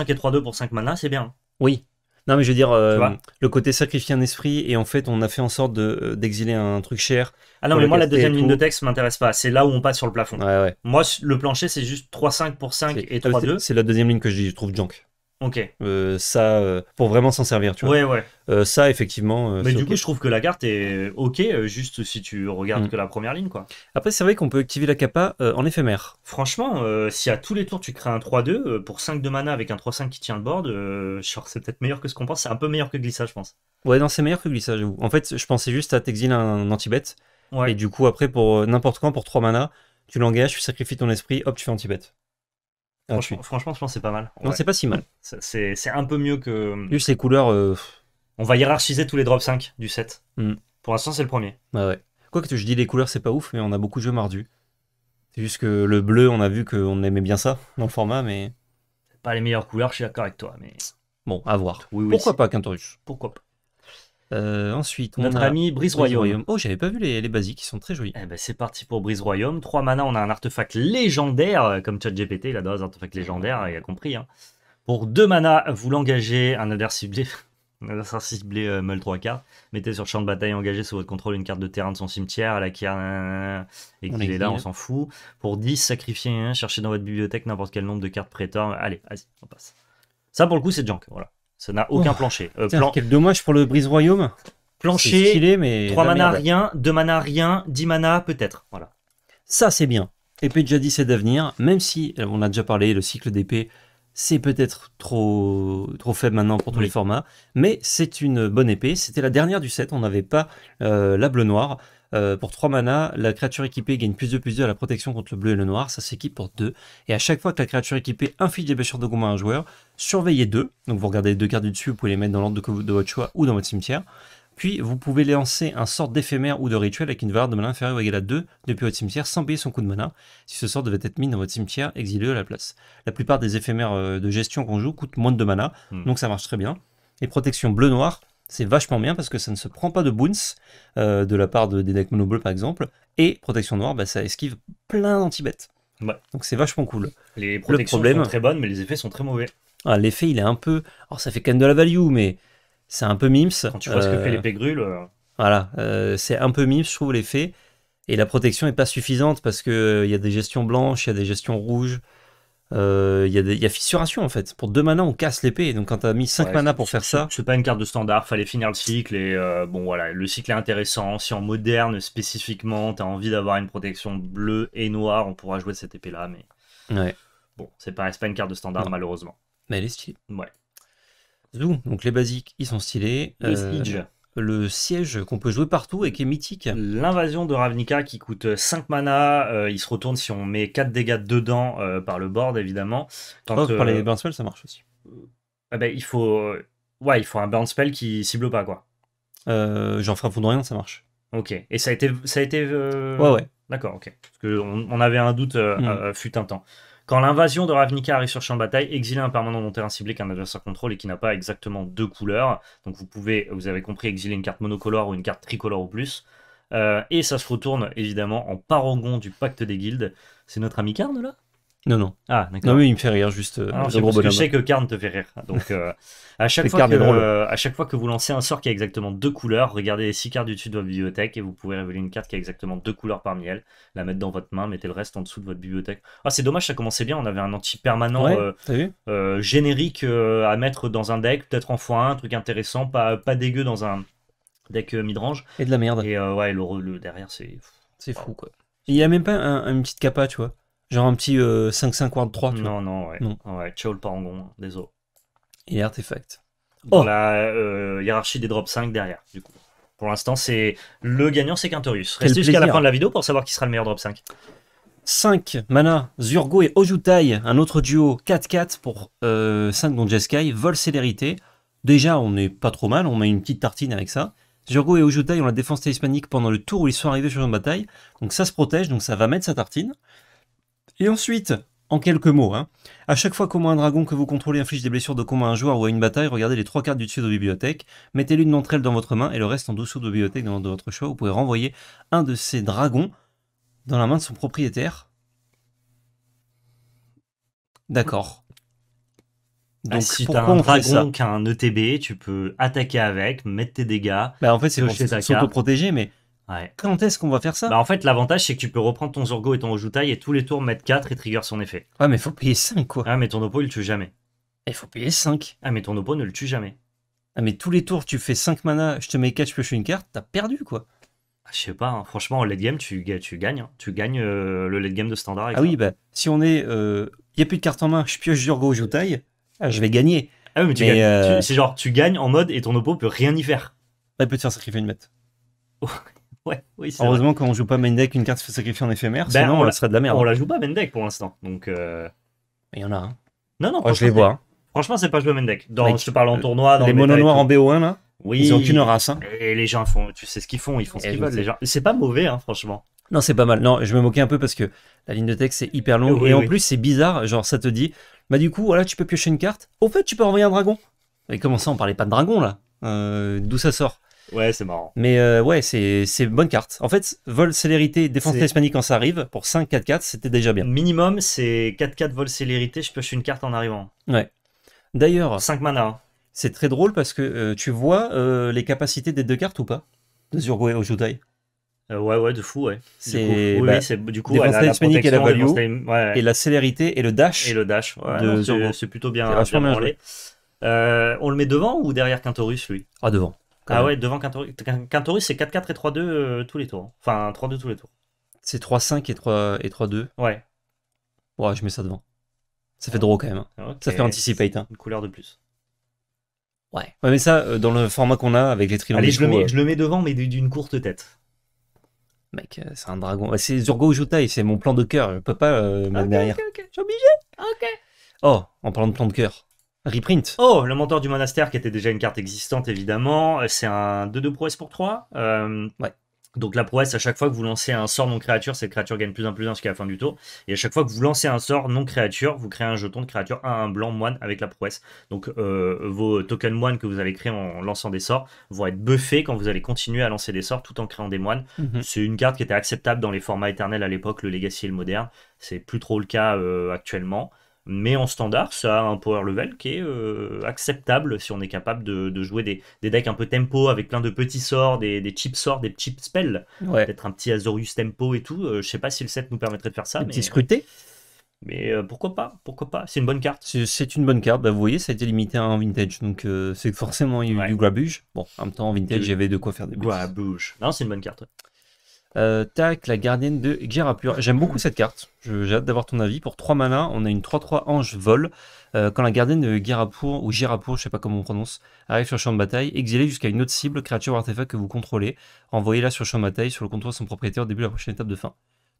hein. et 3-2 pour 5 mana, c'est bien. Oui, non, mais je veux dire, euh, le côté sacrifier un esprit, et en fait, on a fait en sorte euh, d'exiler un truc cher. Ah non, mais moi, la deuxième ligne de texte m'intéresse pas. C'est là où on passe sur le plafond. Moi, le plancher, c'est juste 3-5 pour 5 et 3-2. C'est la deuxième ligne que je trouve junk. Ok. Euh, ça, euh, pour vraiment s'en servir, tu vois. Ouais, ouais. Euh, ça, effectivement. Mais du coup, je trouve que la carte est ok, juste si tu regardes mm. que la première ligne, quoi. Après, c'est vrai qu'on peut activer la capa en éphémère. Franchement, si à tous les tours tu crées un 3-2, pour 5 de mana avec un 3-5 qui tient le board, c'est peut-être meilleur que ce qu'on pense. C'est un peu meilleur que glissage, je pense. Ouais, non, c'est meilleur que glissage. En fait, je pensais juste à t'exiler un, anti bête. Ouais. Et du coup, après, pour n'importe quand, pour 3 mana, tu l'engages, tu sacrifies ton esprit, hop, tu fais anti bête. Ah, franchement, je pense que c'est pas mal. Non, c'est pas si mal. C'est un peu mieux que. Juste les couleurs. Euh, on va hiérarchiser tous les drops 5 du set. Hmm. Pour l'instant, c'est le premier. Bah ouais. Quoi que je dis les couleurs, c'est pas ouf, mais on a beaucoup de jeux mardus. C'est juste que le bleu, on a vu qu'on aimait bien ça dans le format, mais. pas les meilleures couleurs, je suis d'accord avec toi, mais. Bon, à voir. Pourquoi pas, Quintorus Pourquoi pas euh, ensuite, notre a ami Brise Royaume. Oh, j'avais pas vu les, les basiques, ils sont très jolis. Eh ben, c'est parti pour Brise Royaume. 3 mana, on a un artefact légendaire, euh, comme ChatGPT, il adore les artefacts légendaires, il a compris. Hein. Pour 2 mana, vous l'engagez, un adversaire ciblé, un adversaire ciblé euh, meule 3 cartes. Mettez sur champ de bataille engagé sous votre contrôle une carte de terrain de son cimetière, la qui et qu'il est là, on s'en fout. Pour 10, sacrifiez un, cherchez dans votre bibliothèque n'importe quel nombre de cartes prétor. Allez, vas-y, on passe. Ça, pour le coup, c'est junk, voilà. Ça n'a aucun oh. plancher. Euh, quel dommage pour le brise royaume. Plancher, mais 3 mana rien, 2 mana rien, 10 mana peut-être. Voilà. Ça c'est bien. Épée de jadis c'est d'avenir, même si euh, on a déjà parlé, le cycle d'épée, c'est peut-être trop, trop faible maintenant pour tous les formats, mais c'est une bonne épée. C'était la dernière du set, on n'avait pas euh, la bleue noire. Euh, pour 3 mana, la créature équipée gagne plus de plus 2 à la protection contre le bleu et le noir, ça s'équipe pour 2. Et à chaque fois que la créature équipée inflige des blessures de combat à un joueur, surveillez 2. Donc vous regardez les deux cartes du dessus, vous pouvez les mettre dans l'ordre de, votre choix ou dans votre cimetière. Puis vous pouvez lancer un sort d'éphémère ou de rituel avec une valeur de mana inférieure ou égale à 2 depuis votre cimetière sans payer son coup de mana. Si ce sort devait être mis dans votre cimetière, exilé à la place. La plupart des éphémères euh, de gestion qu'on joue coûtent moins de mana, hmm. donc ça marche très bien. Et protection bleu-noir, c'est vachement bien parce que ça ne se prend pas de boons euh, de la part de, des decks mono par exemple. Et protection noire, bah, ça esquive plein d'antibêtes Donc c'est vachement cool. Les protections sont très bonnes, mais les effets sont très mauvais. Ah, l'effet, il est un peu. Alors oh, ça fait quand même de la value, mais c'est un peu mims. Quand tu vois ce que fait euh, les grûle... Euh. Voilà, c'est un peu mims, je trouve, l'effet. Et la protection n'est pas suffisante parce qu'il y a des gestions blanches, il y a des gestions rouges. Euh, il y, a fissuration en fait. Pour deux mana on casse l'épée. Donc quand t'as mis 5 mana pour faire ça. C'est pas une carte de standard, fallait finir le cycle. Et euh, bon voilà, le cycle est intéressant. Si en moderne spécifiquement, t'as envie d'avoir une protection bleue et noire, on pourra jouer cette épée là. Mais bon, c'est pas, pas une carte de standard malheureusement. Mais elle est stylée. Ouais. Donc les basiques, ils sont stylés. Euh, le siège qu'on peut jouer partout et qui est mythique. L'invasion de Ravnica qui coûte 5 mana, euh, il se retourne si on met 4 dégâts dedans euh, par le board évidemment. Tant oh, que, par les euh, burn spells ça marche aussi. Eh ben, il faut ouais, il faut un burn spell qui cible pas quoi. J'en frappe rien, ça marche. OK. Et ça a été ça a été Ouais ouais. D'accord, OK. Parce que on, avait un doute hmm. fut un temps. Quand l'invasion de Ravnica arrive sur champ de bataille, exiler un permanent dont terrain ciblé qu'un adversaire contrôle et qui n'a pas exactement deux couleurs. Donc vous pouvez, vous avez compris, exiler une carte monocolore ou une carte tricolore ou plus. Euh, et ça se retourne évidemment en paragon du pacte des guildes. C'est notre ami Karn là non, non. Ah, d'accord. Non, mais il me fait rire, juste. Euh, parce que je sais que Karn te fait rire. Donc, euh, à, chaque fois que, euh, à chaque fois que vous lancez un sort qui a exactement deux couleurs, regardez les six cartes du dessus de votre bibliothèque et vous pouvez révéler une carte qui a exactement deux couleurs parmi elles, la mettre dans votre main, mettez le reste en dessous de votre bibliothèque. Ah, c'est dommage, ça commençait bien. On avait un anti-permanent générique à mettre dans un deck, peut-être en x un truc intéressant, pas, pas dégueu dans un deck midrange. Et de la merde. Et ouais, le, derrière, c'est. fou, quoi. Il n'y a même pas un, une petite capa, tu vois. Genre un petit 5-5-3. Euh, non, non, ouais. ciao le parangon, hein, désolé. Et artefact. oh. la euh, hiérarchie des drops 5 derrière, du coup. Pour l'instant, c'est le gagnant, c'est Quintorius. Restez jusqu'à la fin de la vidéo pour savoir qui sera le meilleur drop 5. 5 mana, Zurgo et Ojutai, un autre duo 4-4 pour 5 euh, dont Jeskai, vol célérité. Déjà, on n'est pas trop mal, on met une petite tartine avec ça. Zurgo et Ojutai ont la défense talismanique pendant le tour où ils sont arrivés sur une bataille, donc ça se protège, donc ça va mettre sa tartine. Et ensuite, en quelques mots, hein, à chaque fois qu'un un dragon que vous contrôlez inflige des blessures de combat à un joueur ou à une bataille, regardez les trois cartes du dessus de la bibliothèque, mettez l'une d'entre elles dans votre main et le reste en dessous de la bibliothèque dans de votre choix. Vous pouvez renvoyer un de ces dragons dans la main de son propriétaire. D'accord. Bah, Donc, si tu as un dragon qui a un ETB, tu peux attaquer avec, mettre tes dégâts. Bah, en fait, c'est pour protéger mais quand est-ce qu'on va faire ça Bah en fait l'avantage c'est que tu peux reprendre ton Zorgo et ton Ojutai et tous les tours mettre 4 et trigger son effet. Ouais mais faut payer 5 quoi. Ah mais ton oppo il le tue jamais. Il eh, faut payer 5. Ah mais ton oppo ne le tue jamais. Ah mais tous les tours tu fais 5 mana, je te mets 4, je pioche une carte, t'as perdu quoi. Ah, je sais pas, hein. franchement en late game tu, tu gagnes, hein. tu gagnes euh, le late game de standard. Ah oui bah si on est, il euh, y a plus de carte en main, je pioche Zorgo Ojutai, ah, je vais gagner. Ah mais, tu gagnes, euh, c'est genre tu gagnes en mode et ton oppo peut rien y faire. Bah, peut te faire sacrifier une mètre oh. Ouais, oui, Heureusement qu'on joue pas main une carte sacrifier en éphémère, ben, sinon on euh, serait de la merde. On la joue pas main pour l'instant, donc. Euh, Il y en a un. Non, non, oh, je les vois. Franchement, c'est pas jouer main je te parle en tournoi. Dans les mono noirs en BO1 là Oui. Ils ont qu'une race. Hein. Et les gens font, tu sais ce qu'ils font, ils font ce qu'ils veulent. Les gens. C'est pas mauvais, hein, franchement. Non, c'est pas mal. Non, je me moquais un peu parce que la ligne de texte c'est hyper longue et en plus c'est bizarre. Genre, ça te dit, bah du coup, voilà, tu peux piocher une carte. Au fait, tu peux envoyer un dragon. Mais comment ça, on parlait pas de dragon là euh, D'où ça sort Ouais, c'est marrant. Mais euh, ouais, c'est bonne carte. En fait, vol célérité, défense talismanique quand ça arrive, pour 5-4-4, c'était déjà bien. Minimum, c'est 4-4 vol célérité, je pioche une carte en arrivant. Ouais. D'ailleurs. 5 mana. C'est très drôle parce que euh, tu vois euh, les capacités des deux cartes ou pas De Zurgo au Ojutai ouais, ouais, de fou, ouais. Bah, c'est du coup défense et la et la célérité et le dash. Et le dash, ouais, c'est plutôt bien. on le met devant ou derrière Quintorus lui Ah devant. Ah ouais, devant Quintoris. c'est 4-4 et 3-2 euh, tous les tours. Enfin, 3-2 tous les tours. C'est 3-5 et 3-2 et 3, 2. Ouais. Ouais, je mets ça devant. Ça fait drôle quand même. Hein. Ça fait anticipate. Hein. Une couleur de plus. Ouais. ouais. mais ça, euh, dans le format qu'on a avec les trilogues. Allez, je, le mets, euh. je le mets devant, mais d'une courte tête. Mec, c'est un dragon. C'est Zurgo Jutai, c'est mon plan de cœur. Je peux pas euh, mettre derrière. Ok, ok, ok. obligé. Ok. Oh, en parlant de plan de cœur. Reprint. Oh, le mentor du monastère qui était déjà une carte existante évidemment. Euh, c'est un 2-2 prouesse pour 3. Euh, donc la prouesse, à chaque fois que vous lancez un sort non créature, cette créature gagne plus 1 plus 1 jusqu'à la fin du tour. Et à chaque fois que vous lancez un sort non créature, vous créez un jeton de créature à 1 blanc moine avec la prouesse. Donc euh, vos tokens moines que vous allez créer en lançant des sorts vont être buffés quand vous allez continuer à lancer des sorts tout en créant des moines. Mhm. C'est une carte qui était acceptable dans les formats éternels à l'époque, le Legacy et le Moderne. C'est plus trop le cas actuellement. Mais en standard, ça a un power level qui est euh, acceptable si on est capable de, jouer des, decks un peu tempo avec plein de petits sorts, des, cheap sorts, des cheap spells. Peut-être un petit Azorius tempo et tout. je euh, je sais pas si le set nous permettrait de faire ça. mais... petit scruté mais euh, pourquoi pas Pourquoi pas C'est une bonne carte. C'est une bonne carte. Bah, vous voyez, ça a été limité en vintage, donc c'est forcément il y eu du grabuge. Bon, en même temps, en vintage, il y de quoi faire des Grabuge. Non, c'est une bonne carte. Euh, tac, la gardienne de Girapur. J'aime beaucoup cette carte. J'ai hâte d'avoir ton avis. Pour 3 malins, on a une 3-3 ange vol. Euh, quand la gardienne de Girapur, ou Girapur, je sais pas comment on prononce, arrive sur champ de bataille, exilée jusqu'à une autre cible, créature ou artefact que vous contrôlez. Envoyez-la sur champ de bataille, sur le contrôle de son propriétaire au début de la prochaine étape de fin.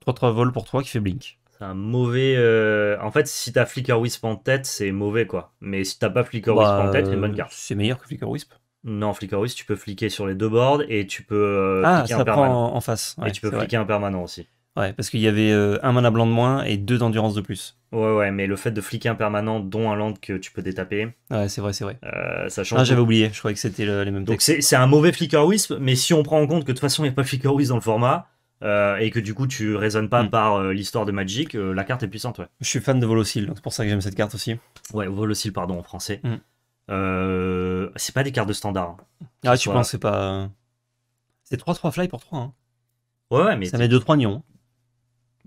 3-3 vol pour 3 qui fait blink. C'est un mauvais. Euh, en fait, si t'as Flicker Wisp en tête, c'est mauvais quoi. Mais si t'as pas Flicker bah, Wisp en tête, c'est une bonne carte. C'est meilleur que Flicker Wisp. Non, Wisp, tu peux fliquer sur les deux boards et tu peux euh, ah, fliquer ça en permanent. face. et tu peux fliquer un permanent aussi. Ouais, parce qu'il y avait euh, un mana blanc de moins et deux d'endurance de plus. Ouais, ouais, mais le fait de fliquer un permanent, dont un land que tu peux détaper. Ouais, c'est vrai, c'est vrai. Euh, ça change. Ah, j'avais oublié, je croyais que c'était les mêmes Donc c'est un mauvais Flicker Wisp, mais si on prend en compte que de toute façon il n'y a pas Flicker dans le format, et que du coup tu raisonnes pas mm. par l'histoire de Magic, la carte est puissante, ouais. Je suis fan de Volocil, c'est pour ça que j'aime cette carte aussi. Ouais, Volocil, pardon, en français. Mm. Euh, c'est pas des cartes de standard. Hein. Ah, tu penses c'est pas. Euh. C'est 3-3 fly pour 3. Hein. Ouais, ouais, mais. Ça met 2-3 nions.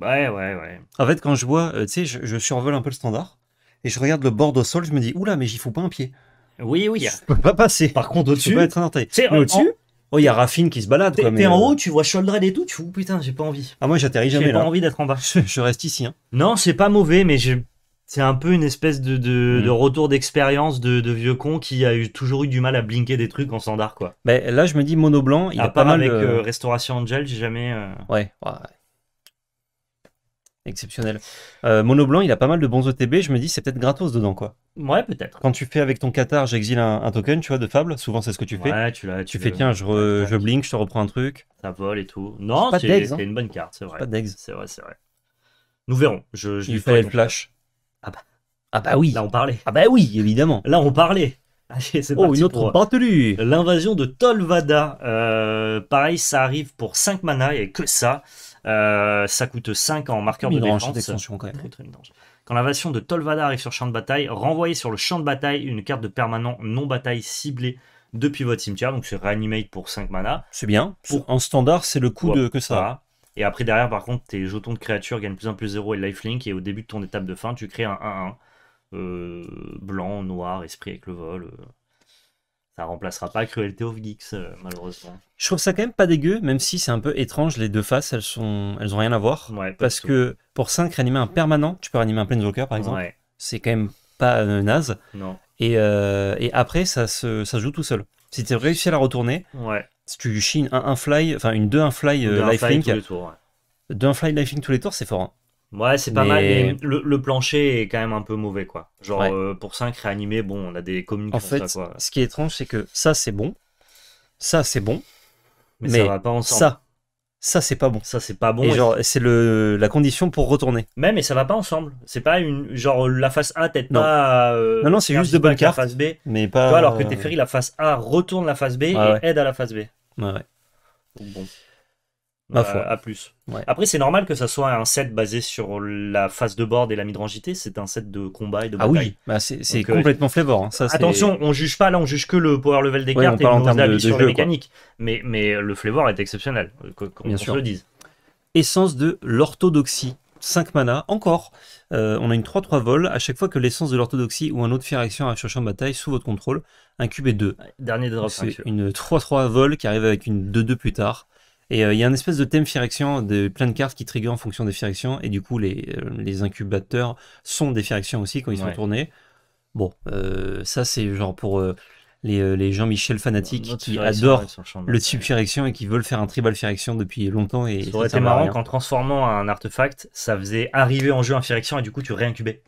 Ouais, ouais, ouais. En fait, quand je vois, euh, tu sais, je, survole un peu le standard et je regarde le bord au sol, je me dis, oula, mais j'y fous pas un pied. Oui, oui. Je peux pas passer. Par contre, au-dessus. Tu peux être un orteil. Mais au-dessus. Oh, il y a Raffine qui se balade. T'es mais... en haut, tu vois Sholdred et tout, tu fous, putain, j'ai pas envie. Ah, moi, j'atterris jamais là. J'ai pas envie d'être en bas. je, je, reste ici. Hein. Non, c'est pas mauvais, mais je c'est un peu une espèce de, mm. retour d'expérience de, vieux con qui a toujours eu du mal à blinker des trucs en standard quoi. Mais bah, là je me dis mono blanc, il a pas mal avec euh, euh, Restauration Angel, j'ai jamais euh, ouais, exceptionnel. mono blanc, il a pas mal de bons OTB, je me dis c'est peut-être gratos dedans quoi. Ouais, peut-être. Quand tu fais avec ton Qatar, j'exile un, token, tu vois, de fable, souvent c'est ce que tu fais. Ouais, tu, tu fais tiens, je, je, blink, je te reprends un truc. Ça vole et tout. Non, hein. c'est une bonne carte, c'est vrai. Pas C'est vrai, c'est vrai. Nous verrons. Je, il fallait le flash. Ah bah, ah bah, oui. Là, on parlait. Ah bah oui, évidemment. Là, on parlait. Ah, c'est oh, une autre batterie euh, L'invasion de Tolvada. Euh, pareil, ça arrive pour 5 mana, et que ça. Euh, ça coûte 5 en marqueur de défense. quand même. quand l'invasion de Tolvada arrive sur champ de bataille, renvoyez sur le champ de bataille une carte de permanent non bataille ciblée depuis votre cimetière. Donc c'est Reanimate pour 5 mana. C'est bien. Pour... En standard, c'est le coup de que ça. Et après, derrière, par contre, tes jetons de créatures gagnent plus 1 plus 0 et lifelink. Et au début de ton étape de fin, tu crées un 1-1. Euh, blanc, noir, esprit avec le vol. Euh. Ça remplacera pas Cruelty of Geeks, euh, malheureusement. Je trouve ça quand même pas dégueu, même si c'est un peu étrange. Les deux faces, elles, sont... elles ont rien à voir. parce que pour 5, réanimer un permanent, tu peux réanimer un plein Planeswalker, par exemple. C'est quand même pas naze. Non. Et, et après, ça se... ça joue tout seul. Si tu réussi à la retourner, ouais tu chines un, 1 fly, enfin une 2 un fly euh, lifelink, tous les tours, ouais. 1 fly lifelink tous les tours, c'est fort. Hein. Ouais, c'est pas mal, mais le, plancher est quand même un peu mauvais, quoi. Genre, euh, pour 5 réanimés, bon, on a des communes en fait, ce qui est étrange, c'est que ça, c'est bon. Ça, c'est bon. Mais, ça va pas ensemble. Ça, c'est pas bon. Ça, c'est pas bon. Et, genre, c'est le, la condition pour retourner. Même, mais ça va pas ensemble. C'est pas une. Genre, la face A, t'aides pas. Euh, non, non, c'est juste de bonnes cartes. B. Toi, alors que t'es ferries, la face A retourne la face B et aide à la face B. Ouais, bon. Ma bah, foi. À, plus. Après, c'est normal que ça soit un set basé sur la phase de board et la midrangité. C'est un set de combat et de bataille. Ah oui, bah, c'est euh, complètement euh, attention, on juge pas là, on juge que le power level des cartes et le de, sur les mécaniques. Mais, mais le flavor est exceptionnel, euh, qu'on sûr le dise. Essence de l'orthodoxie. 5 mana, encore. Euh, on a une 3-3 vol. À chaque fois que l'essence de l'orthodoxie ou un autre fire action arrive chercher en bataille sous votre contrôle, un cube 2. Dernier drop. C'est hein, une 3-3 vol qui arrive avec une 2-2 plus tard. Et euh, il y a un espèce de thème action de plein de cartes qui trigger en fonction des actions et du coup les, euh, incubateurs sont des actions aussi quand ils sont tournés. Bon, ça c'est genre pour les, euh, les Jean-Michel fanatiques qui adorent le, type Firection et qui veulent faire un tribal Firection depuis longtemps. Et ça aurait été marrant qu'en transformant un artefact, ça faisait arriver en jeu un Firection et du coup tu réincubais.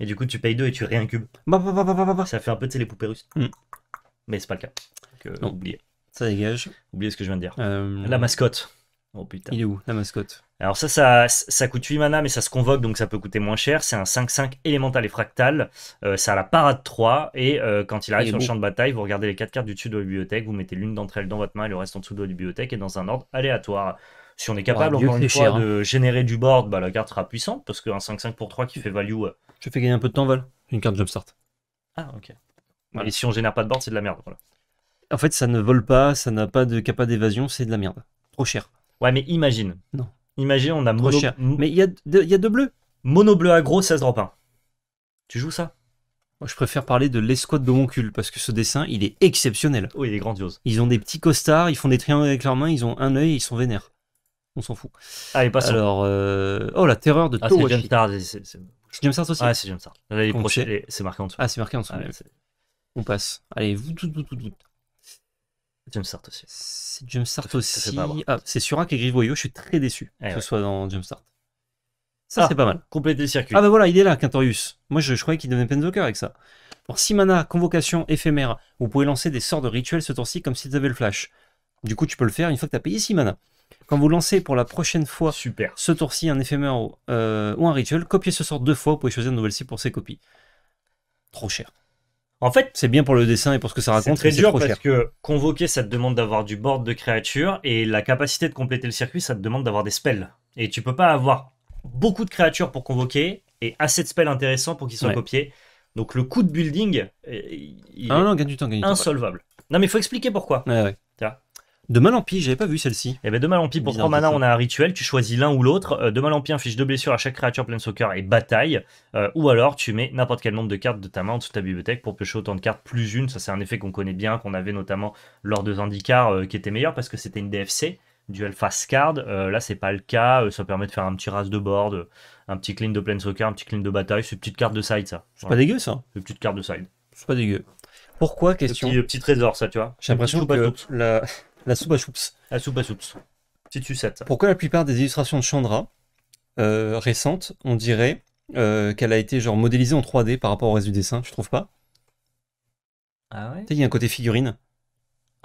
Et du coup tu payes deux et tu réincubes. Bah, bah, bah, bah, bah ça fait un peu les poupées russes. Mm. Mais c'est pas le cas. Donc, euh, oubliez. Ça dégage. Oubliez ce que je viens de dire. Euh, La mascotte. Oh putain. Il est où la mascotte Alors ça, ça, coûte 8 mana, mais ça se convoque, donc ça peut coûter moins cher. C'est un 5-5 élémental et fractal. ça euh, a la parade 3, et euh, quand il arrive sur le champ de bataille, vous regardez les 4 cartes du dessus de la bibliothèque, vous mettez l'une d'entre elles dans votre main et le reste en dessous de la bibliothèque, et dans un ordre aléatoire. Si on est capable, encore une fois, hein. de générer du board, bah, la carte sera puissante, parce qu'un 5-5 pour 3 qui fait value... Je euh, fais gagner un peu de temps, vol. Une carte jumpstart. Ah, ok. Et si on génère pas de board, c'est de la merde. Voilà. En fait, ça ne vole pas, ça n'a pas de capa d'évasion, c'est de la merde. Trop cher. Ouais, mais imagine. Non. Imagine, on a mono. Cher. Mais il y, a deux, y a deux bleus. Mono bleu aggro, 16 drop 1. Tu joues ça Moi, je préfère parler de l'escouade de mon cul, parce que ce dessin, il est exceptionnel. Oh, il est grandiose. Ils ont des petits costards, ils font des triangles avec leurs mains, ils ont un œil, ils sont vénères. On s'en fout. Allez, passons. Alors, euh, oh, la terreur de ah, C'est James ça, C'est aussi Ah, c'est James C'est marqué en dessous. Ah, c'est marqué en dessous. on passe. Allez, vous, tout, tout, tout, tout. Jumpstart aussi. C'est Jumpstart aussi. Ah, c'est Surak et je suis très déçu que eh ce soit dans Jumpstart. Ça, ah, c'est pas mal. Compléter le circuit. Ah bah voilà, il est là, Quintorius. Moi, je, croyais qu'il devenait Penzoker avec ça. Pour 6 mana, convocation éphémère, vous pouvez lancer des sorts de rituel ce tour ci comme si vous avez le flash. Du coup, tu peux le faire une fois que tu as payé 6 mana. Quand vous lancez pour la prochaine fois Super. ce tour-ci un éphémère euh, ou un rituel, copiez ce sort deux fois, vous pouvez choisir une nouvelle cible pour ses copies. Trop cher. En fait, c'est bien pour le dessin et pour ce que ça raconte. C'est très dur parce que convoquer, ça te demande d'avoir du board de créatures et la capacité de compléter le circuit, ça te demande d'avoir des spells. Et tu peux pas avoir beaucoup de créatures pour convoquer et assez de spells intéressants pour qu'ils soient copiés. Donc le coût de building, euh, il ah est du temps, insolvable. Non mais il faut expliquer pourquoi. Ouais, de mal en pis, j'avais pas vu celle-ci. Et eh ben de mal en pis, pour 3 mana, on a un rituel, tu choisis l'un ou l'autre. Euh, de mal en pis, fiche 2 blessures à chaque créature pleine soccer et bataille. Euh, ou alors tu mets n'importe quel nombre de cartes de ta main en dessous de ta bibliothèque pour pêcher autant de cartes plus une. Ça c'est un effet qu'on connaît bien, qu'on avait notamment lors de Zandikar, euh, qui était meilleur parce que c'était une DFC duel fast card. là, c'est pas le cas. ça permet de faire un petit ras de board, un petit clean de plein soccer, un petit clean de bataille. C'est une petite carte de side, ça. C'est pas dégueu, ça. une petite carte de side. C'est pas dégueu. Pourquoi question petit, petit trésor, ça, tu vois. J'ai l'impression que la soupe à choups. La soupe à Petite sucette. Pourquoi la plupart des illustrations de Chandra euh, récentes, on dirait euh, qu'elle a été genre modélisée en 3D par rapport au reste du dessin, je trouve pas Ah ouais Tu il y a un côté figurine.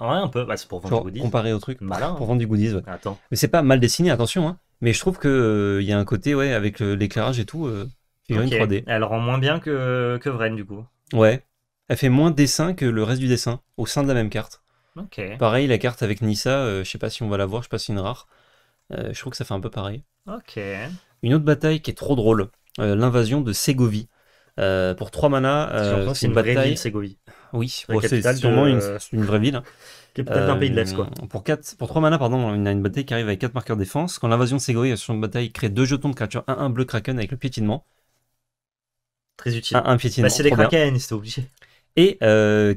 Ouais, un peu. Bah, c'est pour vendre du goodies. Comparé au truc. Malin. Hein. Pour vendre du goodies, ouais. Attends. Mais c'est pas mal dessiné, attention. Hein. Mais je trouve qu'il euh, il y a un côté, ouais, avec l'éclairage et tout, figurine 3D. Elle rend moins bien que, que Vren, du coup. Ouais. Elle fait moins dessin que le reste du dessin, au sein de la même carte. Pareil, la carte avec Nissa, je euh, je sais pas si on va la voir, je sais pas si c'est une rare. Euh, je trouve que ça fait un peu pareil. Une autre bataille qui est trop drôle, euh, l'invasion de Ségovie. pour 3 manas, c'est une, Vraie ville, Ségovie. Oui, c'est sûrement une, vraie ville. peut-être un pays de l'Est, Pour, pour 3 manas, pardon, on a une bataille qui arrive avec 4 marqueurs défense. Quand l'invasion de Ségovie sur une bataille crée 2 jetons de créature 1-1 bleu Kraken avec le piétinement. Très utile. 1 piétinement. Bah, c'est des Kraken, c'est obligé. Et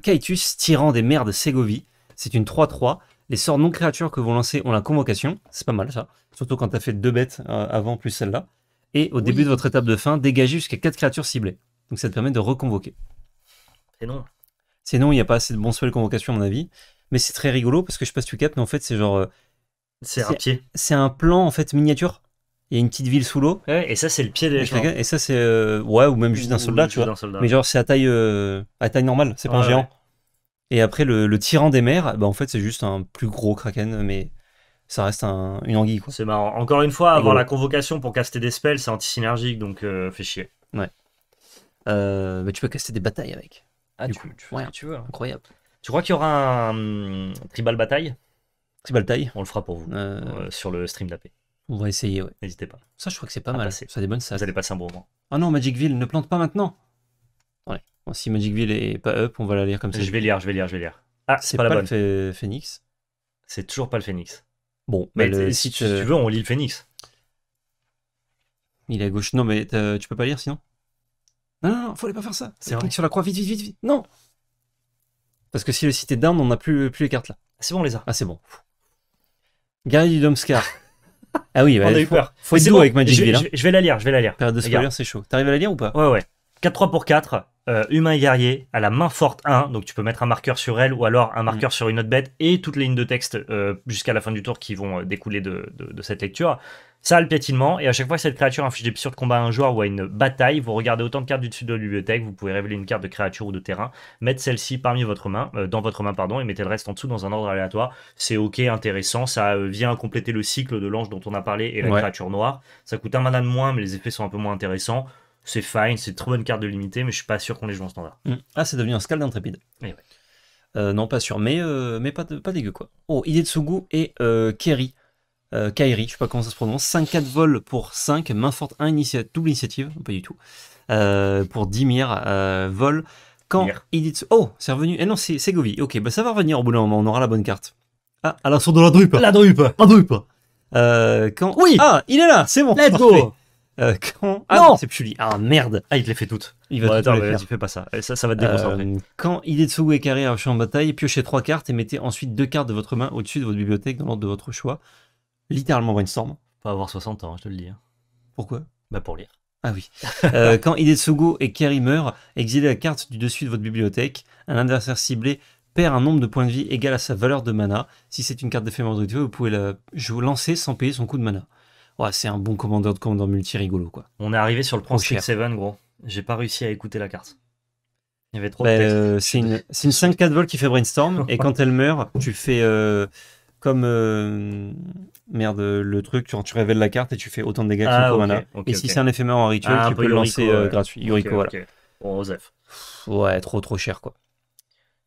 Kaitus, tyran des mers de Ségovie, c'est une 3-3. Les sorts non créatures que vous lancez ont la convocation. C'est pas mal ça. Surtout quand tu as fait deux bêtes euh, avant plus celle-là. Et au début de votre étape de fin, dégagez jusqu'à 4 créatures ciblées. Donc ça te permet de reconvoquer. C'est non. non, il n'y a pas assez de bons de convocation à mon avis. Mais c'est très rigolo parce que je sais pas si tu captes, mais en fait, c'est genre. Euh, c'est un pied. C'est un plan en fait miniature. Il y a une petite ville sous l'eau. Ouais, et ça, c'est le pied des gens. Et ça, c'est. Euh, ouais, ou même juste un soldat, tu vois. Mais genre, c'est à taille, à taille normale, c'est pas un géant. Et après, le, tyran des mers, bah, en fait, c'est juste un plus gros kraken, mais ça reste une anguille. C'est marrant. Encore une fois, avoir la convocation pour caster des spells, c'est anti-synergique, donc euh, fais chier. Ouais. mais euh, bah, tu peux caster des batailles avec. Ah, du tu, coup, tu ouais, tu veux. Hein. Incroyable. Tu crois qu'il y aura un, hum, tribal bataille Tribal taille On le fera pour vous euh. Euh, sur le stream d'AP. On va essayer, ouais. N'hésitez pas. Ça, je crois que c'est pas mal. Ça a des bonnes salles. Vous allez passer un bon moment. Ah non, Magicville, ne plante pas maintenant. Ouais. Si Magicville est pas up, on va la lire comme ça. Je vais lire, je vais lire, je vais lire. Ah, c'est pas, la bonne. pas le Phoenix. C'est toujours pas le Phoenix. Bon, mais bah, si, tu, veux, on lit le Phoenix. Il est à gauche. Non, mais euh, tu peux pas lire sinon. Non, non, non, fallait pas faire ça. C'est sur la croix, vite, vite, vite, vite. Non. Parce que si le site est down, on n'a plus, plus les cartes là. C'est bon, les a. Ah, c'est bon. du Domskar. ah oui, bah, on a eu peur. Faut être avec Magicville. Hein. je, Je, vais la lire, je vais la lire. Période de spoiler, c'est chaud. T'arrives à la lire ou pas Ouais, ouais. 4-3 pour 4. Euh, humain guerrier à la main forte 1, donc tu peux mettre un marqueur sur elle ou alors un marqueur mm. sur une autre bête et toutes les lignes de texte euh, jusqu'à la fin du tour qui vont euh, découler de, cette lecture. Ça a le piétinement et à chaque fois que cette créature inflige des blessures de combat à un joueur ou à une bataille, vous regardez autant de cartes du dessus de la bibliothèque, vous pouvez révéler une carte de créature ou de terrain, mettre celle-ci parmi votre main, dans votre main pardon, et mettez le reste en dessous dans un ordre aléatoire. C'est ok, intéressant, ça vient compléter le cycle de l'ange dont on a parlé et la créature noire. Ça coûte un mana de moins mais les effets sont un peu moins intéressants c'est fine, c'est trop bonne carte de limité, mais je suis pas sûr qu'on les joue en standard. Mm. Ah, c'est devenu un scald intrépide. Eh euh, non, pas sûr, mais, euh, mais pas, pas dégueu quoi. Oh, Idetsugu et euh, Kerry. Euh, Kairi, je sais pas comment ça se prononce. 5-4 vols pour 5, main forte 1, double initiative, pas du tout. pour 10 vol. Quand Oh, c'est revenu. Eh non, c'est Govi. Ok, bah ça va revenir au bout d'un moment, on aura la bonne carte. Ah, à la de la drupe. La drupe. La drupe. quand... Oui Ah, il est là, c'est bon. Let's go euh, ah non, c'est Ah merde. Ah, il te les fait toutes. Il va attends, les faire. fais pas ça. Et ça, ça va te déconcentrer. Euh, quand Idetsugu est carré arrivent en bataille, piochez trois cartes et mettez ensuite deux cartes de votre main au-dessus de votre bibliothèque dans l'ordre de votre choix. Littéralement brainstorm. pas avoir 60 ans, hein, je te le dis. Hein. Pourquoi Bah pour lire. Ah oui. Euh, quand Idetsugo et Kari meurent, exilez la carte du dessus de votre bibliothèque. Un adversaire ciblé perd un nombre de points de vie égal à sa valeur de mana. Si c'est une carte d'effet mordu, vous pouvez la lancer sans payer son coût de mana c'est un bon commandeur de commandant multi rigolo, quoi. On est arrivé sur le Prince 7, gros. J'ai pas réussi à écouter la carte. Il y avait trop de bah, euh, C'est une, 5-4 vol qui fait brainstorm, et quand elle meurt, tu fais euh, comme. Euh, merde, le truc, tu, révèles la carte et tu fais autant de dégâts que ah, et si c'est un éphémère en rituel, ah, tu peux le lancer gratuit. Yuriko, voilà. Ouais, trop trop cher, quoi.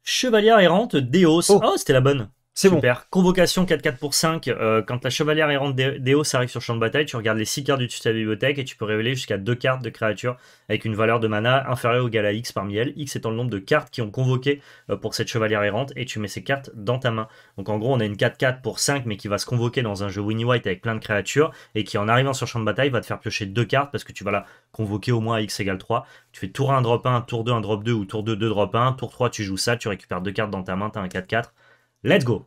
Chevalière errante, Deos. Oh, oh c'était la bonne. C'est bon. Convocation 4-4 pour 5. Euh, quand la chevalière errante hauts arrive sur champ de bataille, tu regardes les 6 cartes du dessus de ta bibliothèque et tu peux révéler jusqu'à 2 cartes de créatures avec une valeur de mana inférieure ou égale à X parmi elles. X étant le nombre de cartes qui ont convoqué euh, pour cette chevalière errante et tu mets ces cartes dans ta main. Donc en gros, on a une 4-4 pour 5 mais qui va se convoquer dans un jeu Winnie White avec plein de créatures et qui en arrivant sur champ de bataille va te faire piocher 2 cartes parce que tu vas la convoquer au moins à X égale 3. Tu fais tour 1, drop 1, tour 2, drop 2 ou tour 2, 2 drop 1. Tour 3, tu joues ça, tu récupères 2 cartes dans ta main, t'as un 4-4. Let's go.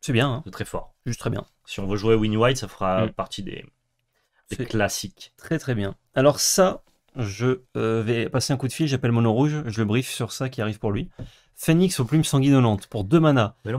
C'est bien. C'est hein. très fort. Juste très bien. Si on veut jouer Winnie White, ça fera mm. partie des, classiques. Très très bien. Alors ça, je euh, vais passer un coup de fil, j'appelle Mono Rouge, je le brief sur ça qui arrive pour lui. Phoenix aux plumes sanguinolentes pour 2 manas. Mais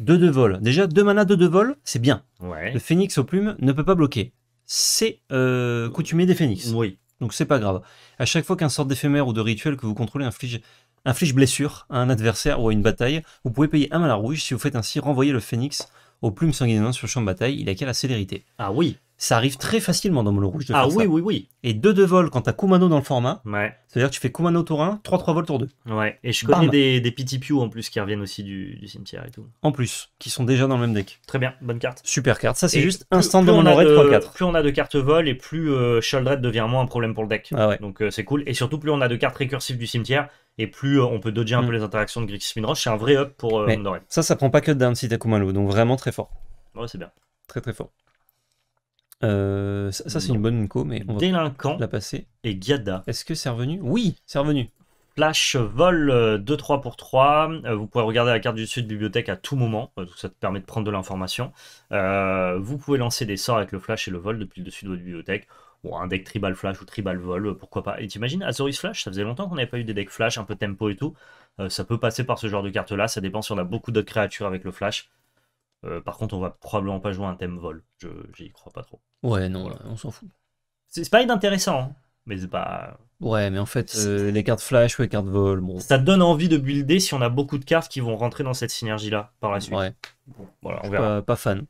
Deux de vol. Déjà, 2 manas, deux de vol, c'est bien. Ouais. Le Phoenix aux plumes ne peut pas bloquer. C'est euh, coutumier des Phoenix. Oui. Donc c'est pas grave. À chaque fois qu'un sort d'éphémère ou de rituel que vous contrôlez inflige inflige blessure à un adversaire ou à une bataille. Vous pouvez payer un à rouge si vous faites ainsi renvoyer le phénix aux plumes sanguinolentes sur le champ de bataille. Il a la célérité. Ah oui ça arrive très facilement dans mon Rouge de ah, oui, oui, oui. Et 2 de vols quand t'as Kumano dans le format. Ouais. C'est-à-dire que tu fais Kumano tour 1, 3-3 vols tour 2. Ouais. Et je connais des, des Pity Pew en plus qui reviennent aussi du, du, cimetière et tout. En plus, qui sont déjà dans le même deck. Très bien, bonne carte. Super carte. Ça, c'est juste instant plus de Mono 3-4. Plus on a de cartes vol et plus euh, Shaldred devient moins un problème pour le deck. Ah ouais. Donc euh, c'est cool. Et surtout, plus on a de cartes récursives du cimetière, et plus euh, on peut dodger un peu mm. les interactions de Grixis Midrange. C'est un vrai up pour euh, Ça, ça prend pas que de site si donc vraiment très fort. Ouais, c'est bien. Très très fort. Euh, ça, c'est une bonne co, mais on va Délinquant la passer. Et Giada. Est-ce que c'est revenu Oui, c'est revenu. Flash vol 2-3 euh, pour 3. Vous pouvez regarder la carte du sud bibliothèque à tout moment. ça te permet de prendre de l'information. vous pouvez lancer des sorts avec le flash et le vol depuis le dessus de votre bibliothèque un deck Tribal Flash ou Tribal Vol, euh, pourquoi pas. Et t'imagines, Azorius Flash, ça faisait longtemps qu'on n'avait pas eu des decks Flash, un peu tempo et tout. Euh, ça peut passer par ce genre de carte là, ça dépend si on a beaucoup d'autres créatures avec le Flash. Euh, par contre, on va probablement pas jouer un thème vol. Je j'y crois pas trop. Ouais, non, on s'en fout. C'est pas intéressant, hein, mais c'est pas. Ouais, mais en fait, les cartes flash ou les cartes vol, bon. Ça donne envie de builder si on a beaucoup de cartes qui vont rentrer dans cette synergie là par la suite. Ouais. voilà, on pas fan.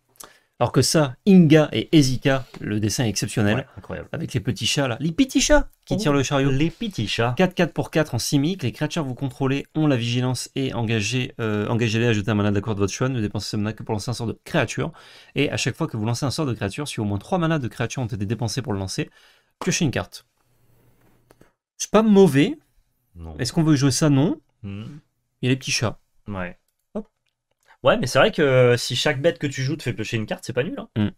Alors que ça, Inga et Ezika, le dessin est exceptionnel. incroyable. Avec les petits chats là. Les petits chats qui tirent le chariot. Les petits chats. 4-4 pour 4 en simic. Les créatures vous contrôlez ont la vigilance et euh, engagez-les à jeter un mana d'accord de votre choix. Ne dépensez ce mana que pour lancer un sort de créature. Et à chaque fois que vous lancez un sort de créature, si au moins 3 manas de créature ont été dépensés pour le lancer, piochez une carte. C'est pas mauvais. Est-ce qu'on veut jouer ça Non. Hmm. Il y a les petits chats. Ouais. Ouais, mais c'est vrai que euh, si chaque bête que tu joues te fait piocher une carte, c'est pas nul. Hein. Mm.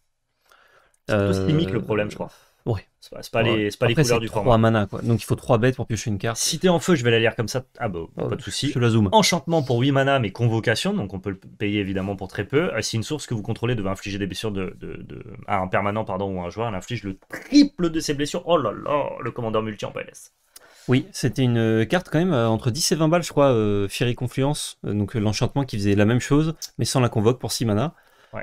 C'est plutôt euh, le problème, je crois. Ouais. C'est pas, les les, pas les couleurs du 3 format. mana, quoi. Donc il faut 3 bêtes pour piocher une carte. Si t'es en feu, je vais la lire comme ça. Ah bah, oh, pas de souci. Je la zoom. Enchantement pour 8 mana, mais convocation, donc on peut le payer évidemment pour très peu. Euh, si une source que vous contrôlez devait infliger des blessures de, de, à un permanent pardon, ou un joueur, elle inflige le triple de ses blessures. Oh là là, le commandeur multi en PLS. Oui, c'était une euh, carte quand même euh, entre 10 et 20 balles, je crois, euh, Confluence, euh, donc l'enchantement qui faisait la même chose, mais sans la convoque pour 6 mana.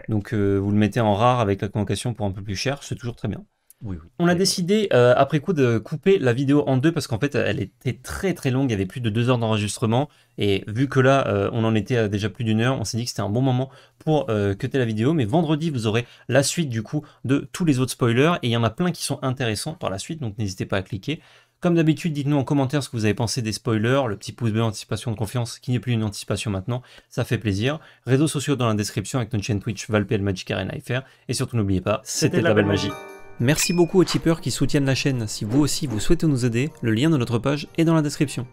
Donc vous le mettez en rare avec la convocation pour un peu plus cher, c'est toujours très bien. On a décidé après coup de couper la vidéo en deux parce qu'en fait elle était très très longue, il y avait plus de deux heures d'enregistrement et vu que là on en était à déjà plus d'une heure, on s'est dit que c'était un bon moment pour cuter la vidéo. Mais vendredi vous aurez la suite du coup de tous les autres spoilers et il y en a plein qui sont intéressants par la suite donc n'hésitez pas à cliquer. Comme d'habitude, dites-nous en commentaire ce que vous avez pensé des spoilers, le petit pouce bleu anticipation de confiance qui n'est plus une anticipation maintenant, ça fait plaisir. Réseaux sociaux dans la description avec notre chaîne Twitch Valpel Magic Arena FR. Et surtout n'oubliez pas, c'était la belle magie. Merci beaucoup aux tipeurs qui soutiennent la chaîne. Si vous aussi vous souhaitez nous aider, le lien de notre page est dans la description.